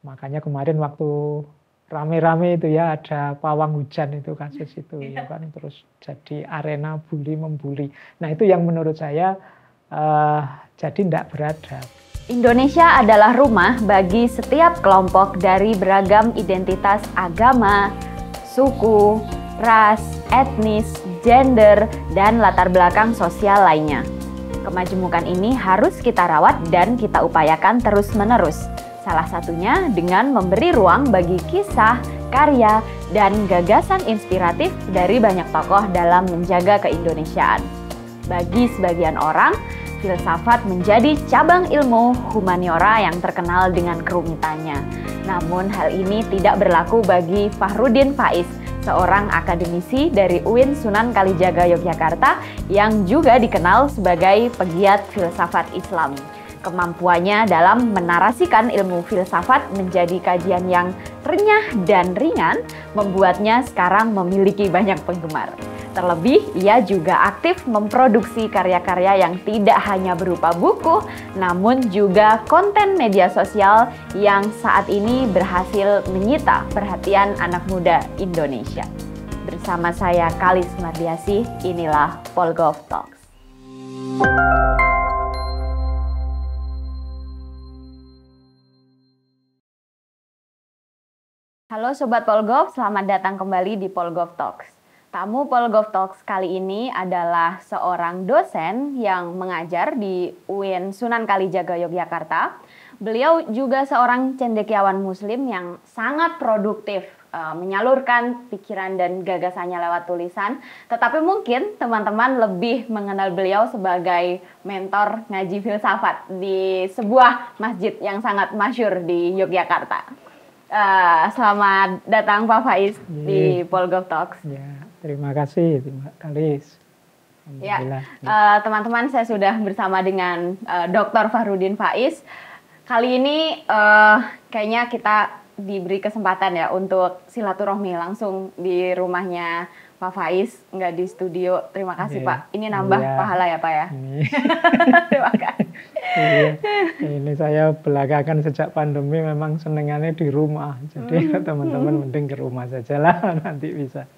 Makanya kemarin waktu rame-rame itu ya ada pawang hujan itu kasus itu iya. ya kan terus jadi arena bully membuli. Nah itu yang menurut saya uh, jadi tidak beradab. Indonesia adalah rumah bagi setiap kelompok dari beragam identitas agama, suku, ras, etnis, gender, dan latar belakang sosial lainnya. Kemajemukan ini harus kita rawat dan kita upayakan terus-menerus Salah satunya dengan memberi ruang bagi kisah, karya, dan gagasan inspiratif dari banyak tokoh dalam menjaga keindonesiaan. Bagi sebagian orang, filsafat menjadi cabang ilmu humaniora yang terkenal dengan kerumitannya. Namun hal ini tidak berlaku bagi Fahrudin Faiz, seorang akademisi dari UIN Sunan Kalijaga Yogyakarta yang juga dikenal sebagai pegiat filsafat Islam. Kemampuannya dalam menarasikan ilmu filsafat menjadi kajian yang renyah dan ringan membuatnya sekarang memiliki banyak penggemar. Terlebih, ia juga aktif memproduksi karya-karya yang tidak hanya berupa buku, namun juga konten media sosial yang saat ini berhasil menyita perhatian anak muda Indonesia. Bersama saya Kalis Mardiasih, inilah Polgov Talks. Halo Sobat Polgov, selamat datang kembali di Polgov Talks. Tamu Polgov Talks kali ini adalah seorang dosen yang mengajar di UIN Sunan Kalijaga Yogyakarta. Beliau juga seorang cendekiawan muslim yang sangat produktif, eh, menyalurkan pikiran dan gagasannya lewat tulisan. Tetapi mungkin teman-teman lebih mengenal beliau sebagai mentor ngaji filsafat di sebuah masjid yang sangat masyur di Yogyakarta. Uh, selamat datang Pak Faiz yeah. di Polgov Talks. Ya, yeah. terima kasih terima Kalis. Ya, eh, teman-teman uh, saya sudah bersama dengan uh, eh, Dr. Fahrudin Faiz. Kali ini uh, kayaknya kita diberi kesempatan ya untuk silaturahmi langsung di rumahnya Pak Faiz nggak di studio. Terima kasih yeah. Pak. Ini nambah yeah. pahala ya Pak ya. Terima kasih. yeah. Ini saya belakangan sejak pandemi memang senengannya di rumah. Jadi hmm. teman-teman mm. mending ke rumah saja lah nanti bisa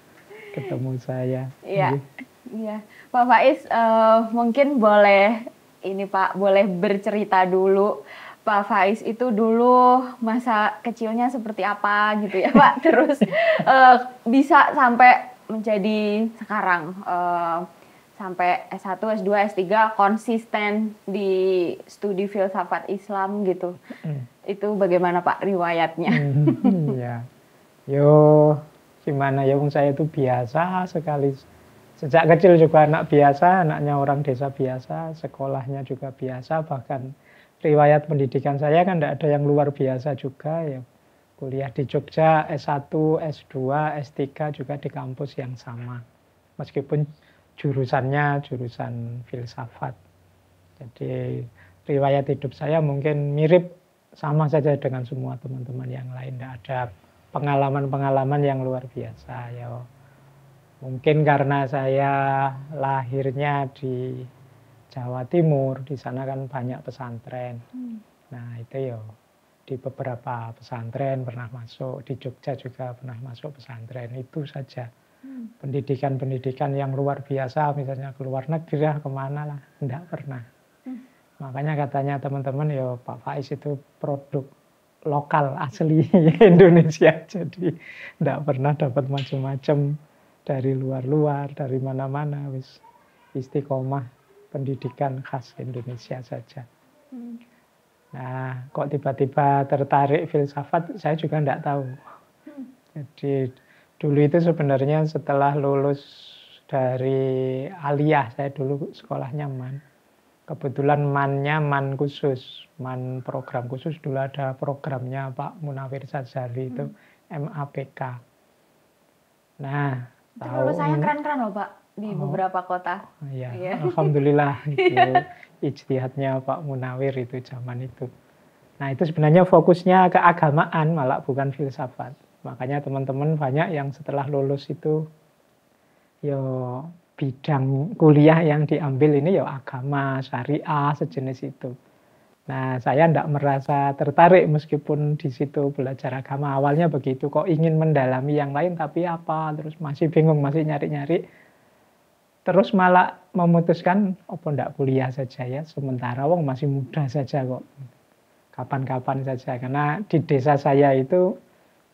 ketemu saya. Iya. Yeah. Iya. Yeah. Pak Faiz uh, mungkin boleh ini Pak, boleh bercerita dulu Pak Faiz itu dulu masa kecilnya seperti apa gitu ya Pak. Terus uh, bisa sampai menjadi sekarang uh, sampai S1, S2, S3 konsisten di studi filsafat Islam gitu. Mm. Itu bagaimana Pak riwayatnya? Mm, ya. Yo, gimana ya saya itu biasa sekali. Sejak kecil juga anak biasa, anaknya orang desa biasa, sekolahnya juga biasa, bahkan riwayat pendidikan saya kan tidak ada yang luar biasa juga ya kuliah di Jogja, S1, S2, S3 juga di kampus yang sama. Meskipun jurusannya jurusan filsafat. Jadi riwayat hidup saya mungkin mirip sama saja dengan semua teman-teman yang lain. Tidak ada pengalaman-pengalaman yang luar biasa. Ya, mungkin karena saya lahirnya di Jawa Timur, di sana kan banyak pesantren. Hmm. Nah itu ya di beberapa pesantren pernah masuk, di Jogja juga pernah masuk pesantren, itu saja. Hmm. Pendidikan-pendidikan hmm. yang luar biasa, misalnya keluar negeri ya kemana lah, tidak pernah. Hmm. Makanya katanya teman-teman, ya Pak Faiz itu produk lokal asli Indonesia, jadi tidak pernah dapat macam-macam dari luar-luar, dari mana-mana, wis istiqomah pendidikan khas Indonesia saja. Hmm. Nah, kok tiba-tiba tertarik filsafat, saya juga tidak tahu. Jadi dulu itu sebenarnya setelah lulus dari aliyah, saya dulu sekolahnya MAN. Kebetulan MAN-nya MAN khusus, MAN program khusus. Dulu ada programnya Pak Munawir Sajari itu MAPK. Hmm. Nah, tahu... tahun... saya keren-keren loh Pak di oh, beberapa kota. Iya, ya. Alhamdulillah. Gitu. ijtihadnya Pak Munawir itu zaman itu. Nah itu sebenarnya fokusnya keagamaan malah bukan filsafat. Makanya teman-teman banyak yang setelah lulus itu yo bidang kuliah yang diambil ini yo agama, syariah, sejenis itu. Nah, saya tidak merasa tertarik meskipun di situ belajar agama awalnya begitu. Kok ingin mendalami yang lain tapi apa? Terus masih bingung, masih nyari-nyari terus malah memutuskan apa ndak kuliah saja ya sementara wong masih muda saja kok kapan-kapan saja karena di desa saya itu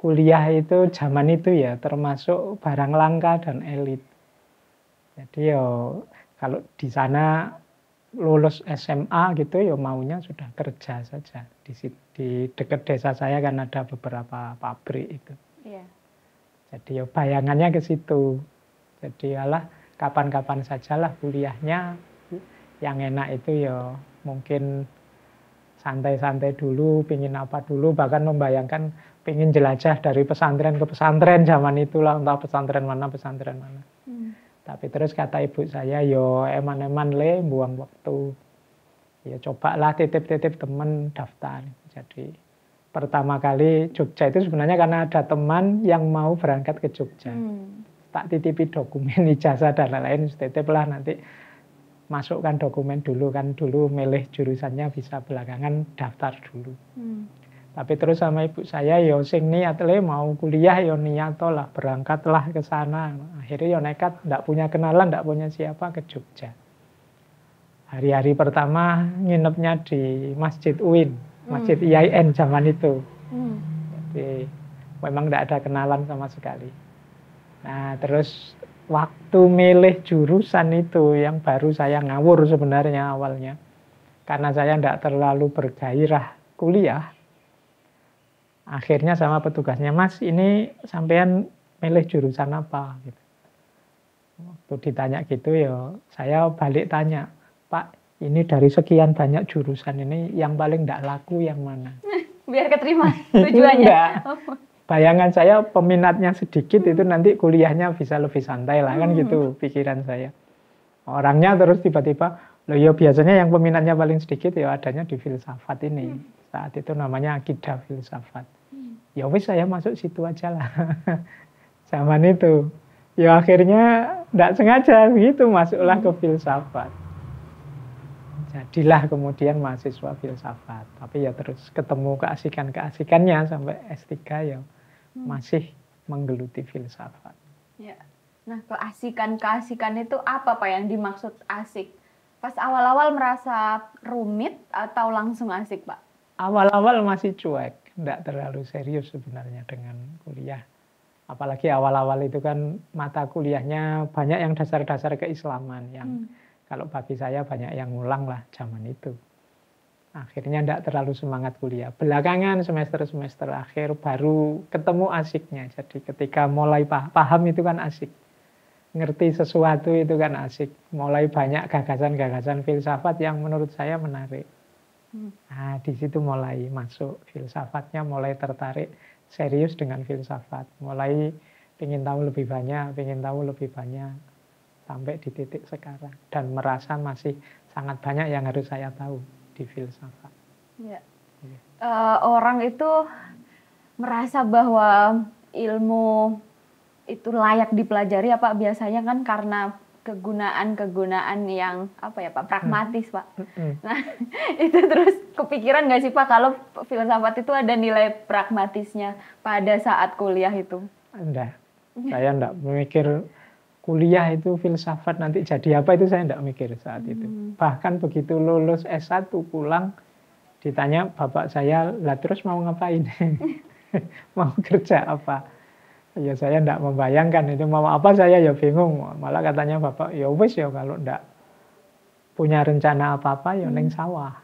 kuliah itu zaman itu ya termasuk barang langka dan elit jadi yo kalau di sana lulus SMA gitu ya maunya sudah kerja saja di di dekat desa saya kan ada beberapa pabrik itu yeah. jadi yo bayangannya ke situ jadi alah kapan-kapan sajalah kuliahnya. Yang enak itu ya mungkin santai-santai dulu, pingin apa dulu, bahkan membayangkan pingin jelajah dari pesantren ke pesantren zaman itulah, entah pesantren mana, pesantren mana. Hmm. Tapi terus kata ibu saya, yo eman-eman le, buang waktu. Ya cobalah titip-titip teman daftar. Jadi pertama kali Jogja itu sebenarnya karena ada teman yang mau berangkat ke Jogja. Hmm tak titipi dokumen ijazah dan lain-lain titip lah nanti masukkan dokumen dulu kan dulu milih jurusannya bisa belakangan daftar dulu hmm. tapi terus sama ibu saya yo ya sing niat le mau kuliah yo ya niat lah berangkatlah ke sana akhirnya yo ya nekat ndak punya kenalan ndak punya siapa ke Jogja hari-hari pertama nginepnya di Masjid UIN hmm. Masjid hmm. IAIN zaman itu hmm. jadi memang tidak ada kenalan sama sekali Nah, terus waktu milih jurusan itu yang baru saya ngawur sebenarnya awalnya. Karena saya tidak terlalu bergairah kuliah. Akhirnya sama petugasnya, Mas ini sampean milih jurusan apa? Gitu. Waktu ditanya gitu ya, saya balik tanya, Pak ini dari sekian banyak jurusan ini yang paling tidak laku yang mana? Biar keterima tujuannya bayangan saya peminatnya sedikit itu hmm. nanti kuliahnya bisa lebih santai lah kan hmm. gitu pikiran saya. Orangnya terus tiba-tiba loyo ya biasanya yang peminatnya paling sedikit ya adanya di filsafat ini. Hmm. Saat itu namanya akidah filsafat. Hmm. Ya wis saya masuk situ aja lah. Zaman itu. Ya akhirnya tidak sengaja gitu masuklah ke filsafat. Jadilah kemudian mahasiswa filsafat. Tapi ya terus ketemu keasikan-keasikannya sampai S3 ya Hmm. masih menggeluti filsafat. Ya. Nah, keasikan-keasikan itu apa Pak yang dimaksud asik? Pas awal-awal merasa rumit atau langsung asik Pak? Awal-awal masih cuek, tidak terlalu serius sebenarnya dengan kuliah. Apalagi awal-awal itu kan mata kuliahnya banyak yang dasar-dasar keislaman yang hmm. kalau bagi saya banyak yang ngulang lah zaman itu akhirnya tidak terlalu semangat kuliah. Belakangan semester-semester akhir baru ketemu asiknya. Jadi ketika mulai paham itu kan asik. Ngerti sesuatu itu kan asik. Mulai banyak gagasan-gagasan filsafat yang menurut saya menarik. Hmm. Nah, di situ mulai masuk filsafatnya, mulai tertarik serius dengan filsafat. Mulai ingin tahu lebih banyak, ingin tahu lebih banyak. Sampai di titik sekarang. Dan merasa masih sangat banyak yang harus saya tahu di filsafat. Ya. ya. Uh, orang itu merasa bahwa ilmu itu layak dipelajari apa ya, biasanya kan karena kegunaan-kegunaan yang apa ya Pak hmm. pragmatis hmm. Pak. Hmm. Nah itu terus kepikiran nggak sih Pak kalau filsafat itu ada nilai pragmatisnya pada saat kuliah itu? Anda, iya. saya enggak memikir kuliah itu filsafat nanti jadi apa itu saya tidak mikir saat hmm. itu. Bahkan begitu lulus S1 pulang ditanya bapak saya lah terus mau ngapain? mau kerja apa? Ya saya tidak membayangkan itu mau apa saya ya bingung. Malah katanya bapak ya wis ya kalau tidak punya rencana apa-apa ya hmm. neng sawah.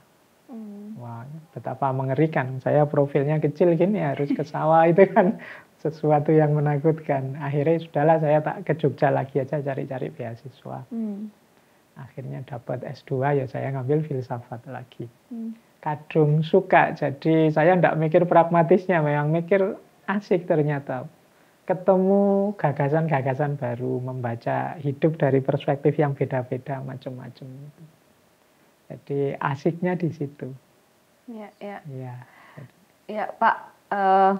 Hmm. Wah, betapa mengerikan. Saya profilnya kecil gini harus ke sawah itu kan sesuatu yang menakutkan. Akhirnya sudahlah saya tak ke Jogja lagi aja cari-cari beasiswa. Hmm. Akhirnya dapat S2 ya saya ngambil filsafat lagi. Hmm. Kadung suka, jadi saya tidak mikir pragmatisnya, memang mikir asik ternyata. Ketemu gagasan-gagasan baru, membaca hidup dari perspektif yang beda-beda macam-macam. Jadi asiknya di situ. Ya, ya. Ya, ya Pak. Uh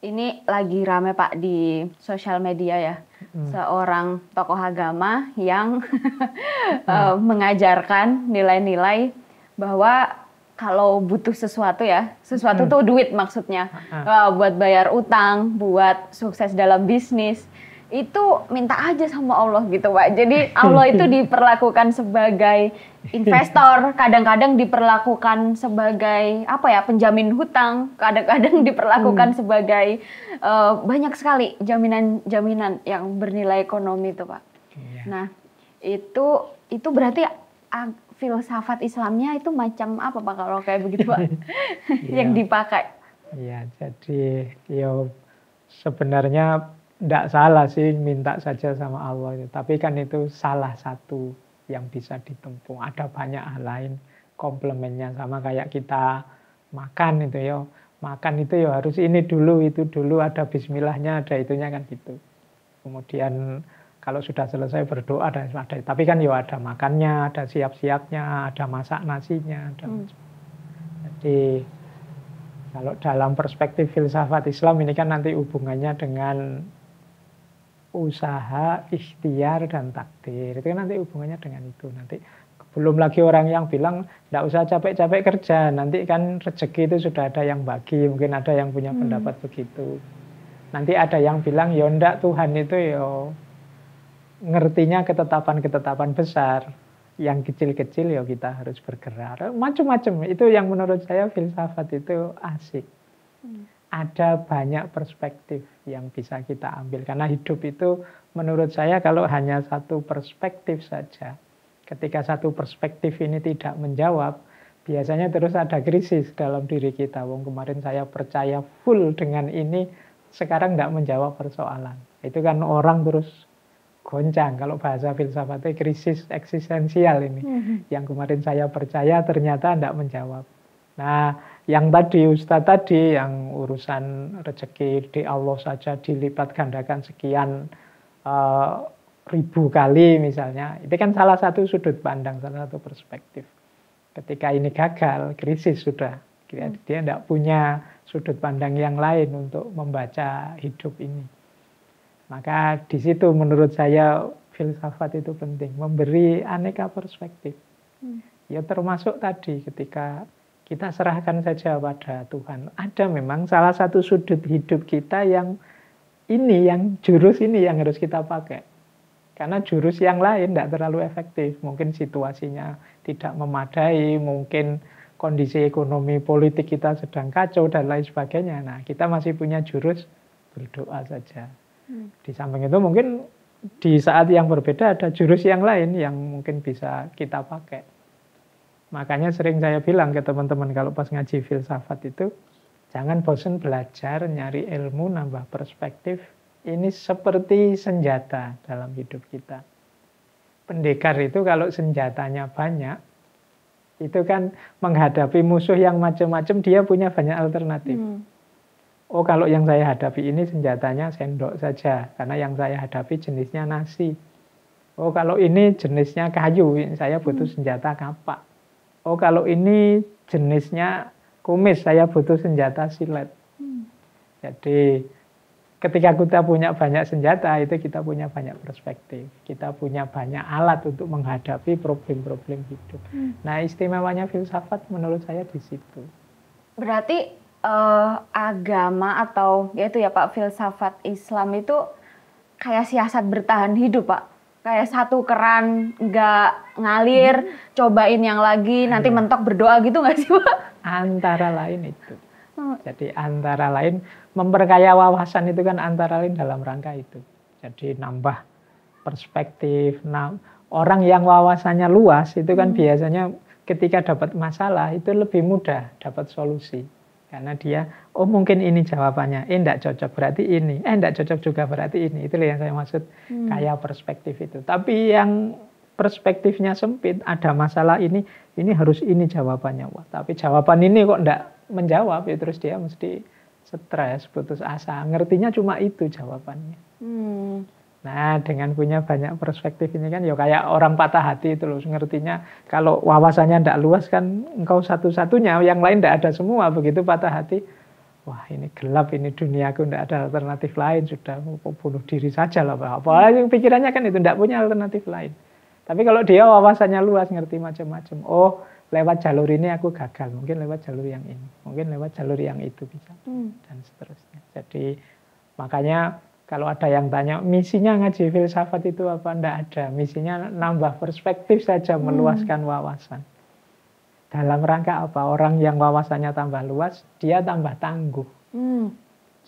ini lagi rame Pak di sosial media ya. Hmm. Seorang tokoh agama yang hmm. Eh, mengajarkan nilai-nilai bahwa kalau butuh sesuatu ya, sesuatu hmm. tuh duit maksudnya. Uh, buat bayar utang, buat sukses dalam bisnis itu minta aja sama Allah gitu Pak. Jadi Allah itu diperlakukan sebagai investor, kadang-kadang diperlakukan sebagai apa ya penjamin hutang, kadang-kadang diperlakukan hmm. sebagai uh, banyak sekali jaminan-jaminan yang bernilai ekonomi itu Pak. Yeah. Nah itu itu berarti uh, filsafat Islamnya itu macam apa Pak kalau kayak begitu Pak yang iya. dipakai? Iya yeah, jadi yo ya, sebenarnya tidak salah sih minta saja sama Allah itu tapi kan itu salah satu yang bisa ditempuh ada banyak hal lain komplementnya sama kayak kita makan itu ya makan itu ya harus ini dulu itu dulu ada bismillahnya ada itunya kan gitu kemudian kalau sudah selesai berdoa dan ada tapi kan ya ada makannya ada siap-siapnya ada masak nasinya ada hmm. jadi kalau dalam perspektif filsafat Islam ini kan nanti hubungannya dengan usaha, ikhtiar, dan takdir. Itu kan nanti hubungannya dengan itu. Nanti belum lagi orang yang bilang tidak usah capek-capek kerja, nanti kan rezeki itu sudah ada yang bagi, mungkin ada yang punya hmm. pendapat begitu. Nanti ada yang bilang ya ndak Tuhan itu yo ya ngertinya ketetapan-ketetapan besar, yang kecil-kecil ya kita harus bergerak. Macam-macam itu yang menurut saya filsafat itu asik. Hmm ada banyak perspektif yang bisa kita ambil. Karena hidup itu menurut saya kalau hanya satu perspektif saja, ketika satu perspektif ini tidak menjawab, biasanya terus ada krisis dalam diri kita. Wong kemarin saya percaya full dengan ini, sekarang tidak menjawab persoalan. Itu kan orang terus goncang kalau bahasa filsafatnya krisis eksistensial ini. Hmm. Yang kemarin saya percaya ternyata tidak menjawab Nah, yang tadi Ustadz tadi yang urusan rezeki di Allah saja dilipat gandakan sekian uh, ribu kali misalnya, itu kan salah satu sudut pandang, salah satu perspektif. Ketika ini gagal, krisis sudah. Hmm. Dia tidak punya sudut pandang yang lain untuk membaca hidup ini. Maka di situ menurut saya filsafat itu penting, memberi aneka perspektif. Hmm. Ya termasuk tadi ketika kita serahkan saja pada Tuhan. Ada memang salah satu sudut hidup kita yang ini, yang jurus ini yang harus kita pakai. Karena jurus yang lain tidak terlalu efektif. Mungkin situasinya tidak memadai, mungkin kondisi ekonomi politik kita sedang kacau dan lain sebagainya. Nah, kita masih punya jurus berdoa saja. Hmm. Di samping itu mungkin di saat yang berbeda ada jurus yang lain yang mungkin bisa kita pakai. Makanya sering saya bilang ke teman-teman kalau pas ngaji filsafat itu, jangan bosan belajar, nyari ilmu, nambah perspektif. Ini seperti senjata dalam hidup kita. Pendekar itu kalau senjatanya banyak, itu kan menghadapi musuh yang macam-macam, dia punya banyak alternatif. Hmm. Oh kalau yang saya hadapi ini senjatanya sendok saja, karena yang saya hadapi jenisnya nasi. Oh kalau ini jenisnya kayu, saya butuh hmm. senjata kapak oh kalau ini jenisnya kumis, saya butuh senjata silet. Hmm. Jadi ketika kita punya banyak senjata itu kita punya banyak perspektif, kita punya banyak alat untuk menghadapi problem-problem hidup. Hmm. Nah istimewanya filsafat menurut saya di situ. Berarti uh, agama atau yaitu ya Pak filsafat Islam itu kayak siasat bertahan hidup Pak kayak satu keran nggak ngalir, hmm. cobain yang lagi, nanti mentok berdoa gitu nggak sih Pak? Antara lain itu. Oh. Jadi antara lain memperkaya wawasan itu kan antara lain dalam rangka itu. Jadi nambah perspektif. Nah, orang yang wawasannya luas itu kan hmm. biasanya ketika dapat masalah itu lebih mudah dapat solusi karena dia oh mungkin ini jawabannya, eh enggak cocok berarti ini, eh enggak cocok juga berarti ini. Itulah yang saya maksud hmm. kayak perspektif itu. Tapi yang perspektifnya sempit, ada masalah ini, ini harus ini jawabannya. Wah, tapi jawaban ini kok enggak menjawab, ya terus dia mesti stres, putus asa. Ngertinya cuma itu jawabannya. Hmm. Nah, dengan punya banyak perspektif ini kan ya kayak orang patah hati itu loh, ngertinya kalau wawasannya tidak luas kan engkau satu-satunya, yang lain tidak ada semua, begitu patah hati wah ini gelap ini dunia aku tidak ada alternatif lain sudah bunuh diri saja lah apa yang pikirannya kan itu tidak punya alternatif lain tapi kalau dia wawasannya luas ngerti macam-macam oh lewat jalur ini aku gagal mungkin lewat jalur yang ini mungkin lewat jalur yang itu bisa hmm. dan seterusnya jadi makanya kalau ada yang tanya misinya ngaji filsafat itu apa ndak ada misinya nambah perspektif saja hmm. meluaskan wawasan dalam rangka apa? Orang yang wawasannya tambah luas, dia tambah tangguh. Hmm.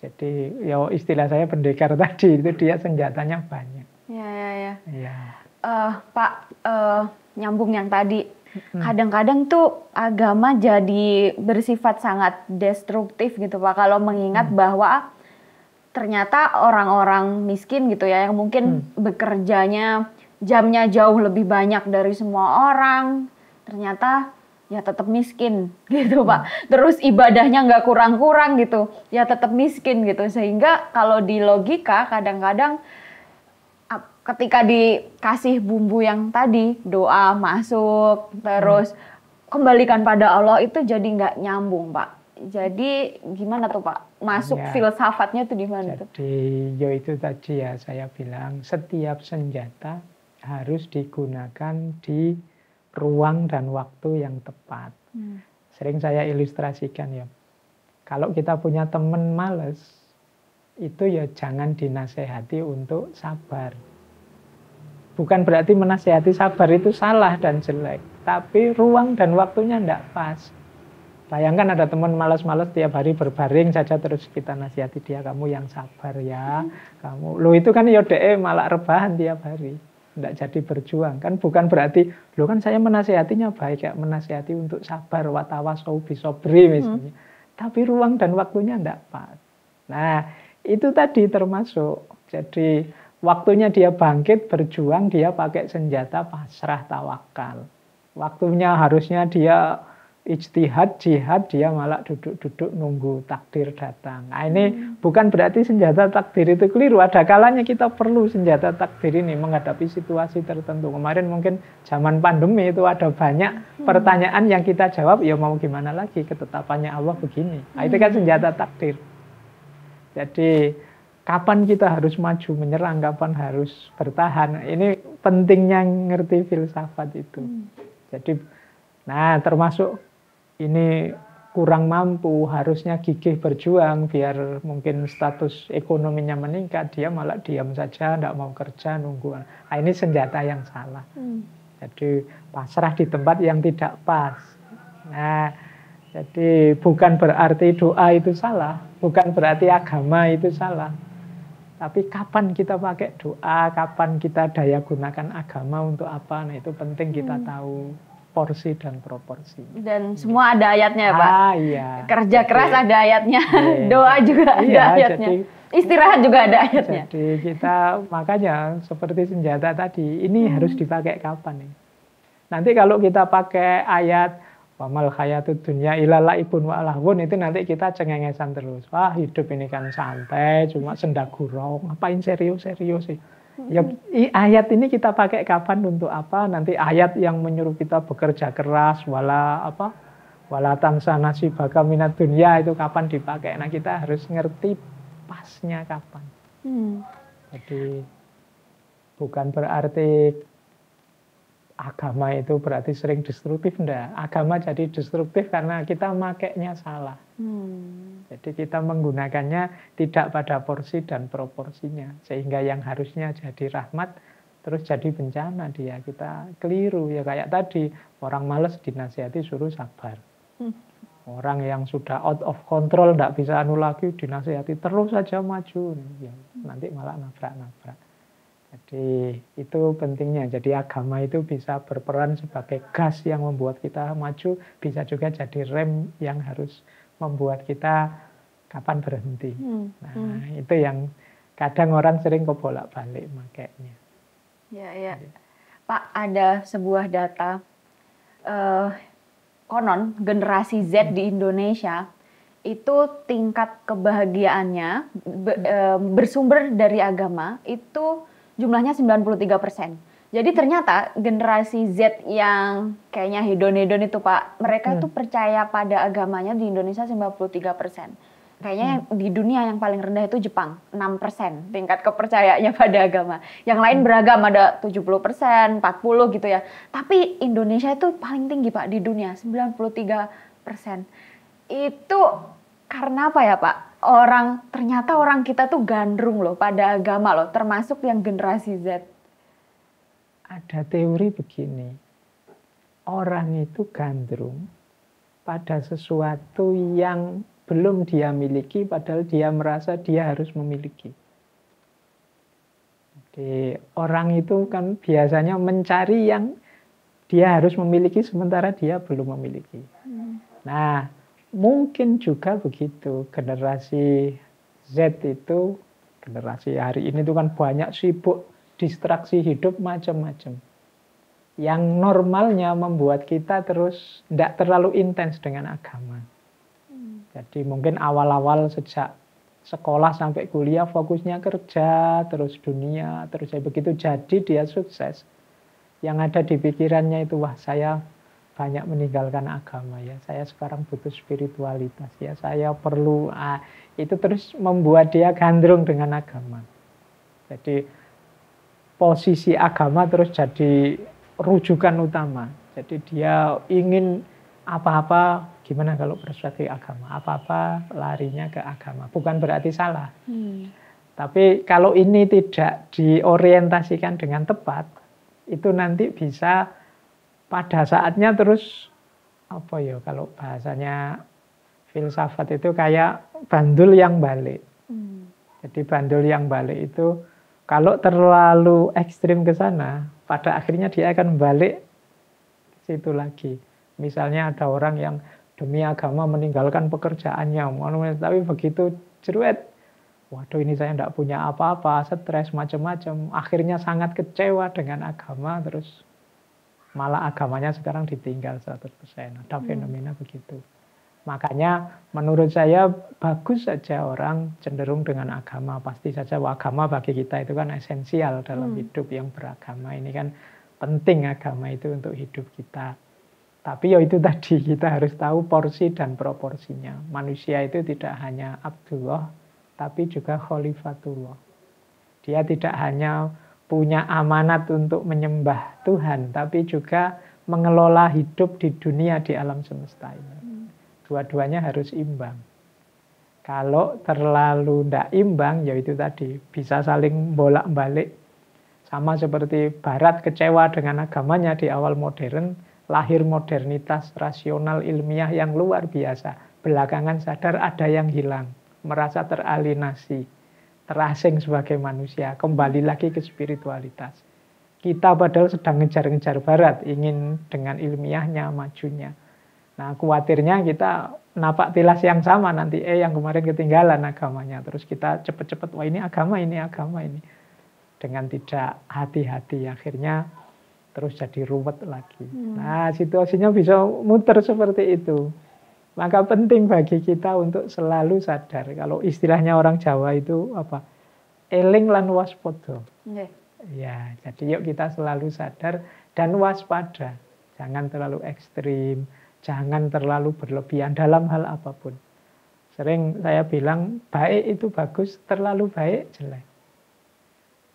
Jadi ya istilah saya pendekar tadi itu dia senjatanya banyak. Ya ya ya. ya. Uh, Pak uh, nyambung yang tadi kadang-kadang tuh agama jadi bersifat sangat destruktif gitu pak kalau mengingat hmm. bahwa ternyata orang-orang miskin gitu ya yang mungkin hmm. bekerjanya jamnya jauh lebih banyak dari semua orang ternyata ya tetap miskin gitu pak hmm. terus ibadahnya nggak kurang-kurang gitu ya tetap miskin gitu sehingga kalau di logika kadang-kadang ketika dikasih bumbu yang tadi doa masuk terus hmm. kembalikan pada Allah itu jadi nggak nyambung pak jadi gimana tuh pak masuk ya. filsafatnya tuh gimana mana tuh jadi ya itu tadi ya saya bilang setiap senjata harus digunakan di ruang dan waktu yang tepat. Hmm. Sering saya ilustrasikan ya, kalau kita punya teman males, itu ya jangan dinasehati untuk sabar. Bukan berarti menasehati sabar itu salah dan jelek, tapi ruang dan waktunya tidak pas. Bayangkan ada teman malas-malas tiap hari berbaring saja terus kita nasihati dia kamu yang sabar ya. Hmm. Kamu lo itu kan ya malah rebahan tiap hari tidak jadi berjuang kan bukan berarti lo kan saya menasehatinya baik kayak menasehati untuk sabar watawasau bisobri hmm. misalnya hmm. tapi ruang dan waktunya tidak pas nah itu tadi termasuk jadi waktunya dia bangkit berjuang dia pakai senjata pasrah tawakal waktunya harusnya dia ijtihad, jihad, dia malah duduk-duduk nunggu takdir datang. Nah, ini hmm. bukan berarti senjata takdir itu keliru. Ada kalanya kita perlu senjata takdir ini menghadapi situasi tertentu. Kemarin mungkin zaman pandemi itu ada banyak hmm. pertanyaan yang kita jawab, ya mau gimana lagi, ketetapannya Allah begini. Nah, itu kan hmm. senjata takdir. Jadi kapan kita harus maju menyerang, kapan harus bertahan. Nah, ini pentingnya ngerti filsafat itu. Hmm. Jadi, nah termasuk ini kurang mampu, harusnya gigih berjuang biar mungkin status ekonominya meningkat, dia malah diam saja, tidak mau kerja, nunggu. Nah, ini senjata yang salah. Hmm. Jadi pasrah di tempat yang tidak pas. Nah, jadi bukan berarti doa itu salah, bukan berarti agama itu salah. Tapi kapan kita pakai doa, kapan kita daya gunakan agama untuk apa, nah itu penting kita hmm. tahu porsi dan proporsi. Dan semua ada ayatnya ya Pak? Ah iya. Kerja jadi, keras ada ayatnya, iya, iya, doa juga ada iya, ayatnya. Jadi, Istirahat juga ada ayatnya. Jadi kita makanya seperti senjata tadi, ini hmm. harus dipakai kapan nih? Nanti kalau kita pakai ayat Wamal khayatu dunya ilala ibun wa itu nanti kita cengengesan terus. Wah hidup ini kan santai, cuma senda gurau, ngapain serius-serius sih? Ya ayat ini kita pakai kapan untuk apa? Nanti ayat yang menyuruh kita bekerja keras wala apa? Wala tansa nasibaka minat dunia itu kapan dipakai? Nah, kita harus ngerti pasnya kapan. Hmm. Jadi bukan berarti agama itu berarti sering destruktif ndak Agama jadi destruktif karena kita makainya salah. Hmm. Jadi kita menggunakannya tidak pada porsi dan proporsinya. Sehingga yang harusnya jadi rahmat terus jadi bencana dia. Kita keliru ya kayak tadi orang males dinasihati suruh sabar. Hmm. Orang yang sudah out of control tidak bisa anu lagi dinasihati terus saja maju. Ya, nanti malah nabrak-nabrak. Jadi itu pentingnya. Jadi agama itu bisa berperan sebagai gas yang membuat kita maju, bisa juga jadi rem yang harus membuat kita kapan berhenti. Hmm. Nah, hmm. itu yang kadang orang sering kebolak-balik makanya. Ya, ya. Jadi. Iya. Pak, ada sebuah data uh, konon generasi Z hmm. di Indonesia itu tingkat kebahagiaannya be, e, bersumber dari agama itu jumlahnya 93 persen. Jadi ternyata generasi Z yang kayaknya hedon-hedon itu Pak, mereka hmm. Iya. itu percaya pada agamanya di Indonesia 93%. Kayaknya hmm. Kayaknya di dunia yang paling rendah itu Jepang, 6% tingkat kepercayaannya pada agama. Yang lain hmm. beragam ada 70%, 40 gitu ya. Tapi Indonesia itu paling tinggi Pak di dunia, 93%. Itu karena apa ya Pak? Orang ternyata orang kita tuh gandrung loh pada agama loh, termasuk yang generasi Z ada teori begini. Orang itu gandrung pada sesuatu yang belum dia miliki padahal dia merasa dia harus memiliki. Jadi orang itu kan biasanya mencari yang dia harus memiliki sementara dia belum memiliki. Hmm. Nah, mungkin juga begitu generasi Z itu generasi hari ini itu kan banyak sibuk distraksi hidup macam-macam. Yang normalnya membuat kita terus tidak terlalu intens dengan agama. Hmm. Jadi mungkin awal-awal sejak sekolah sampai kuliah fokusnya kerja, terus dunia, terus saya begitu jadi dia sukses. Yang ada di pikirannya itu wah saya banyak meninggalkan agama ya. Saya sekarang butuh spiritualitas ya. Saya perlu ah, itu terus membuat dia gandrung dengan agama. Jadi posisi agama terus jadi rujukan utama. Jadi dia ingin apa-apa gimana kalau perspektif agama, apa-apa larinya ke agama. Bukan berarti salah. Hmm. Tapi kalau ini tidak diorientasikan dengan tepat, itu nanti bisa pada saatnya terus apa ya kalau bahasanya filsafat itu kayak bandul yang balik. Hmm. Jadi bandul yang balik itu kalau terlalu ekstrim ke sana, pada akhirnya dia akan balik ke situ lagi. Misalnya ada orang yang demi agama meninggalkan pekerjaannya, tapi begitu jeruet, waduh ini saya tidak punya apa-apa, stres macam-macam. Akhirnya sangat kecewa dengan agama, terus malah agamanya sekarang ditinggal 100%. Ada hmm. fenomena hmm. begitu. Makanya menurut saya bagus saja orang cenderung dengan agama. Pasti saja agama bagi kita itu kan esensial dalam hmm. hidup yang beragama. Ini kan penting agama itu untuk hidup kita. Tapi ya itu tadi kita harus tahu porsi dan proporsinya. Manusia itu tidak hanya Abdullah, tapi juga Khalifatullah. Dia tidak hanya punya amanat untuk menyembah Tuhan, tapi juga mengelola hidup di dunia di alam semesta ini dua-duanya harus imbang. Kalau terlalu tidak imbang, yaitu tadi, bisa saling bolak-balik. Sama seperti Barat kecewa dengan agamanya di awal modern, lahir modernitas rasional ilmiah yang luar biasa. Belakangan sadar ada yang hilang, merasa teralinasi, terasing sebagai manusia, kembali lagi ke spiritualitas. Kita padahal sedang ngejar-ngejar Barat, ingin dengan ilmiahnya, majunya Nah, khawatirnya kita napak tilas yang sama nanti eh yang kemarin ketinggalan agamanya. Terus kita cepat-cepat, wah ini agama ini agama ini. Dengan tidak hati-hati akhirnya terus jadi ruwet lagi. Hmm. Nah, situasinya bisa muter seperti itu. Maka penting bagi kita untuk selalu sadar kalau istilahnya orang Jawa itu apa? Eling lan waspodo. Yeah. Ya, jadi yuk kita selalu sadar dan waspada. Jangan terlalu ekstrim Jangan terlalu berlebihan dalam hal apapun. Sering saya bilang, baik itu bagus, terlalu baik jelek.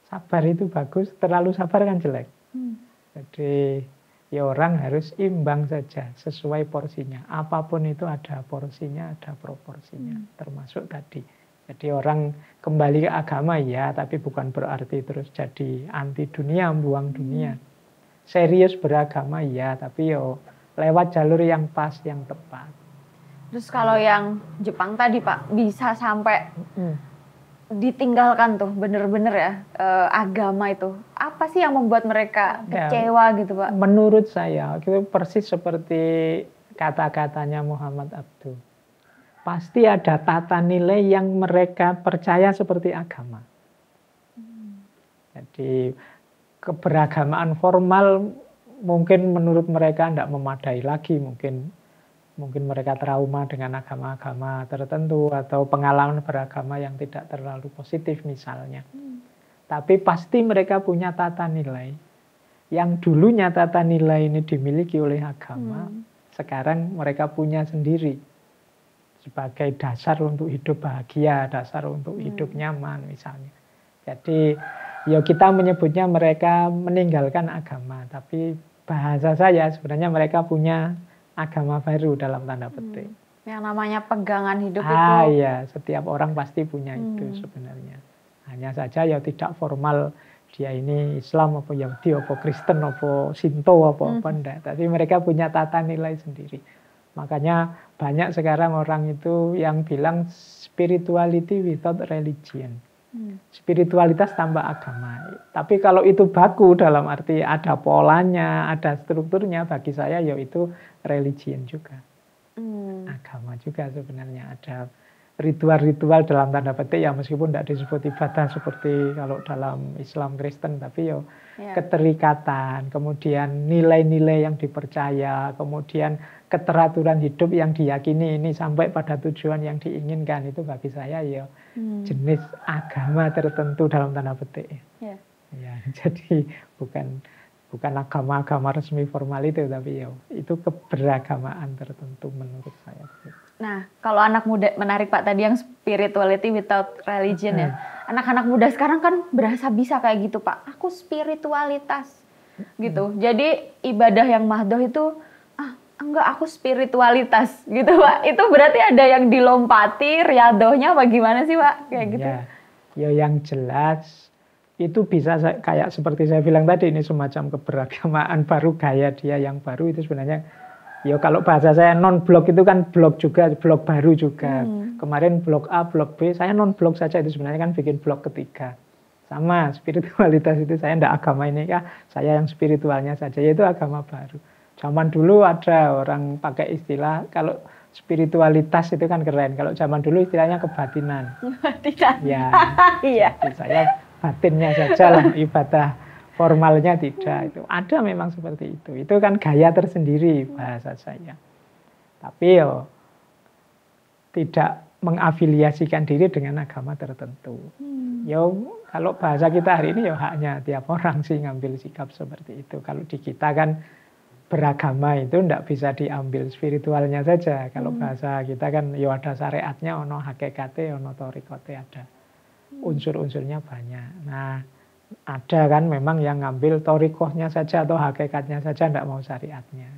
Sabar itu bagus, terlalu sabar kan jelek. Hmm. Jadi ya orang harus imbang saja sesuai porsinya. Apapun itu ada porsinya, ada proporsinya, hmm. termasuk tadi. Jadi orang kembali ke agama ya, tapi bukan berarti terus jadi anti dunia, buang dunia. Hmm. Serius beragama ya, tapi yo lewat jalur yang pas, yang tepat. Terus kalau hmm. yang Jepang tadi Pak bisa sampai hmm. ditinggalkan tuh bener-bener ya e, agama itu. Apa sih yang membuat mereka ya, kecewa gitu Pak? Menurut saya itu persis seperti kata-katanya Muhammad Abdul. Pasti ada tata nilai yang mereka percaya seperti agama. Hmm. Jadi keberagamaan formal mungkin menurut mereka tidak memadai lagi mungkin mungkin mereka trauma dengan agama-agama tertentu atau pengalaman beragama yang tidak terlalu positif misalnya. Hmm. Tapi pasti mereka punya tata nilai. Yang dulunya tata nilai ini dimiliki oleh agama, hmm. sekarang mereka punya sendiri sebagai dasar untuk hidup bahagia, dasar untuk hmm. hidup nyaman misalnya. Jadi Ya kita menyebutnya mereka meninggalkan agama, tapi bahasa saya sebenarnya mereka punya agama baru dalam tanda petik. Hmm. Yang namanya pegangan hidup ah, itu. Ah iya, setiap orang pasti punya hmm. itu sebenarnya. Hanya saja ya tidak formal dia ini Islam apa Yahudi apa Kristen apa Sinto apa hmm. apa enggak. Tapi mereka punya tata nilai sendiri. Makanya banyak sekarang orang itu yang bilang spirituality without religion. Spiritualitas tambah agama. Tapi kalau itu baku dalam arti ada polanya, ada strukturnya, bagi saya yaitu religion juga. Hmm. Agama juga sebenarnya ada ritual-ritual dalam tanda petik ya meskipun tidak disebut ibadah seperti kalau dalam Islam Kristen tapi yo ya. keterikatan kemudian nilai-nilai yang dipercaya kemudian keteraturan hidup yang diyakini ini sampai pada tujuan yang diinginkan itu bagi saya ya hmm. jenis agama tertentu dalam tanda petik ya. ya jadi bukan bukan agama-agama resmi formal itu tapi ya itu keberagamaan tertentu menurut saya. Nah, kalau anak muda menarik Pak tadi yang spirituality without religion ya. Anak-anak muda sekarang kan berasa bisa kayak gitu Pak. Aku spiritualitas gitu. Hmm. Jadi ibadah yang mahdoh itu ah enggak aku spiritualitas gitu Pak. Itu berarti ada yang dilompati riadohnya apa gimana sih Pak kayak gitu? Ya, ya yang jelas itu bisa kayak seperti saya bilang tadi ini semacam keberagamaan baru gaya dia yang baru itu sebenarnya Ya kalau bahasa saya non blok itu kan blok juga, blok baru juga. Hmm. Kemarin blok A, blok B, saya non blok saja itu sebenarnya kan bikin blok ketiga. Sama spiritualitas itu saya ndak agama ini ya, saya yang spiritualnya saja yaitu agama baru. Zaman dulu ada orang pakai istilah kalau spiritualitas itu kan keren. Kalau zaman dulu istilahnya kebatinan. Kebatinan. Ya. Iya. saya batinnya saja lah ibadah formalnya tidak itu ada memang seperti itu itu kan gaya tersendiri bahasa saya tapi yo tidak mengafiliasikan diri dengan agama tertentu hmm. yo kalau bahasa kita hari ini yo haknya tiap orang sih ngambil sikap seperti itu kalau di kita kan beragama itu tidak bisa diambil spiritualnya saja kalau hmm. bahasa kita kan yo ada syariatnya ono hakikate ono torikote ada hmm. unsur-unsurnya banyak nah ada kan memang yang ngambil torikohnya saja atau hakikatnya saja, tidak mau syariatnya.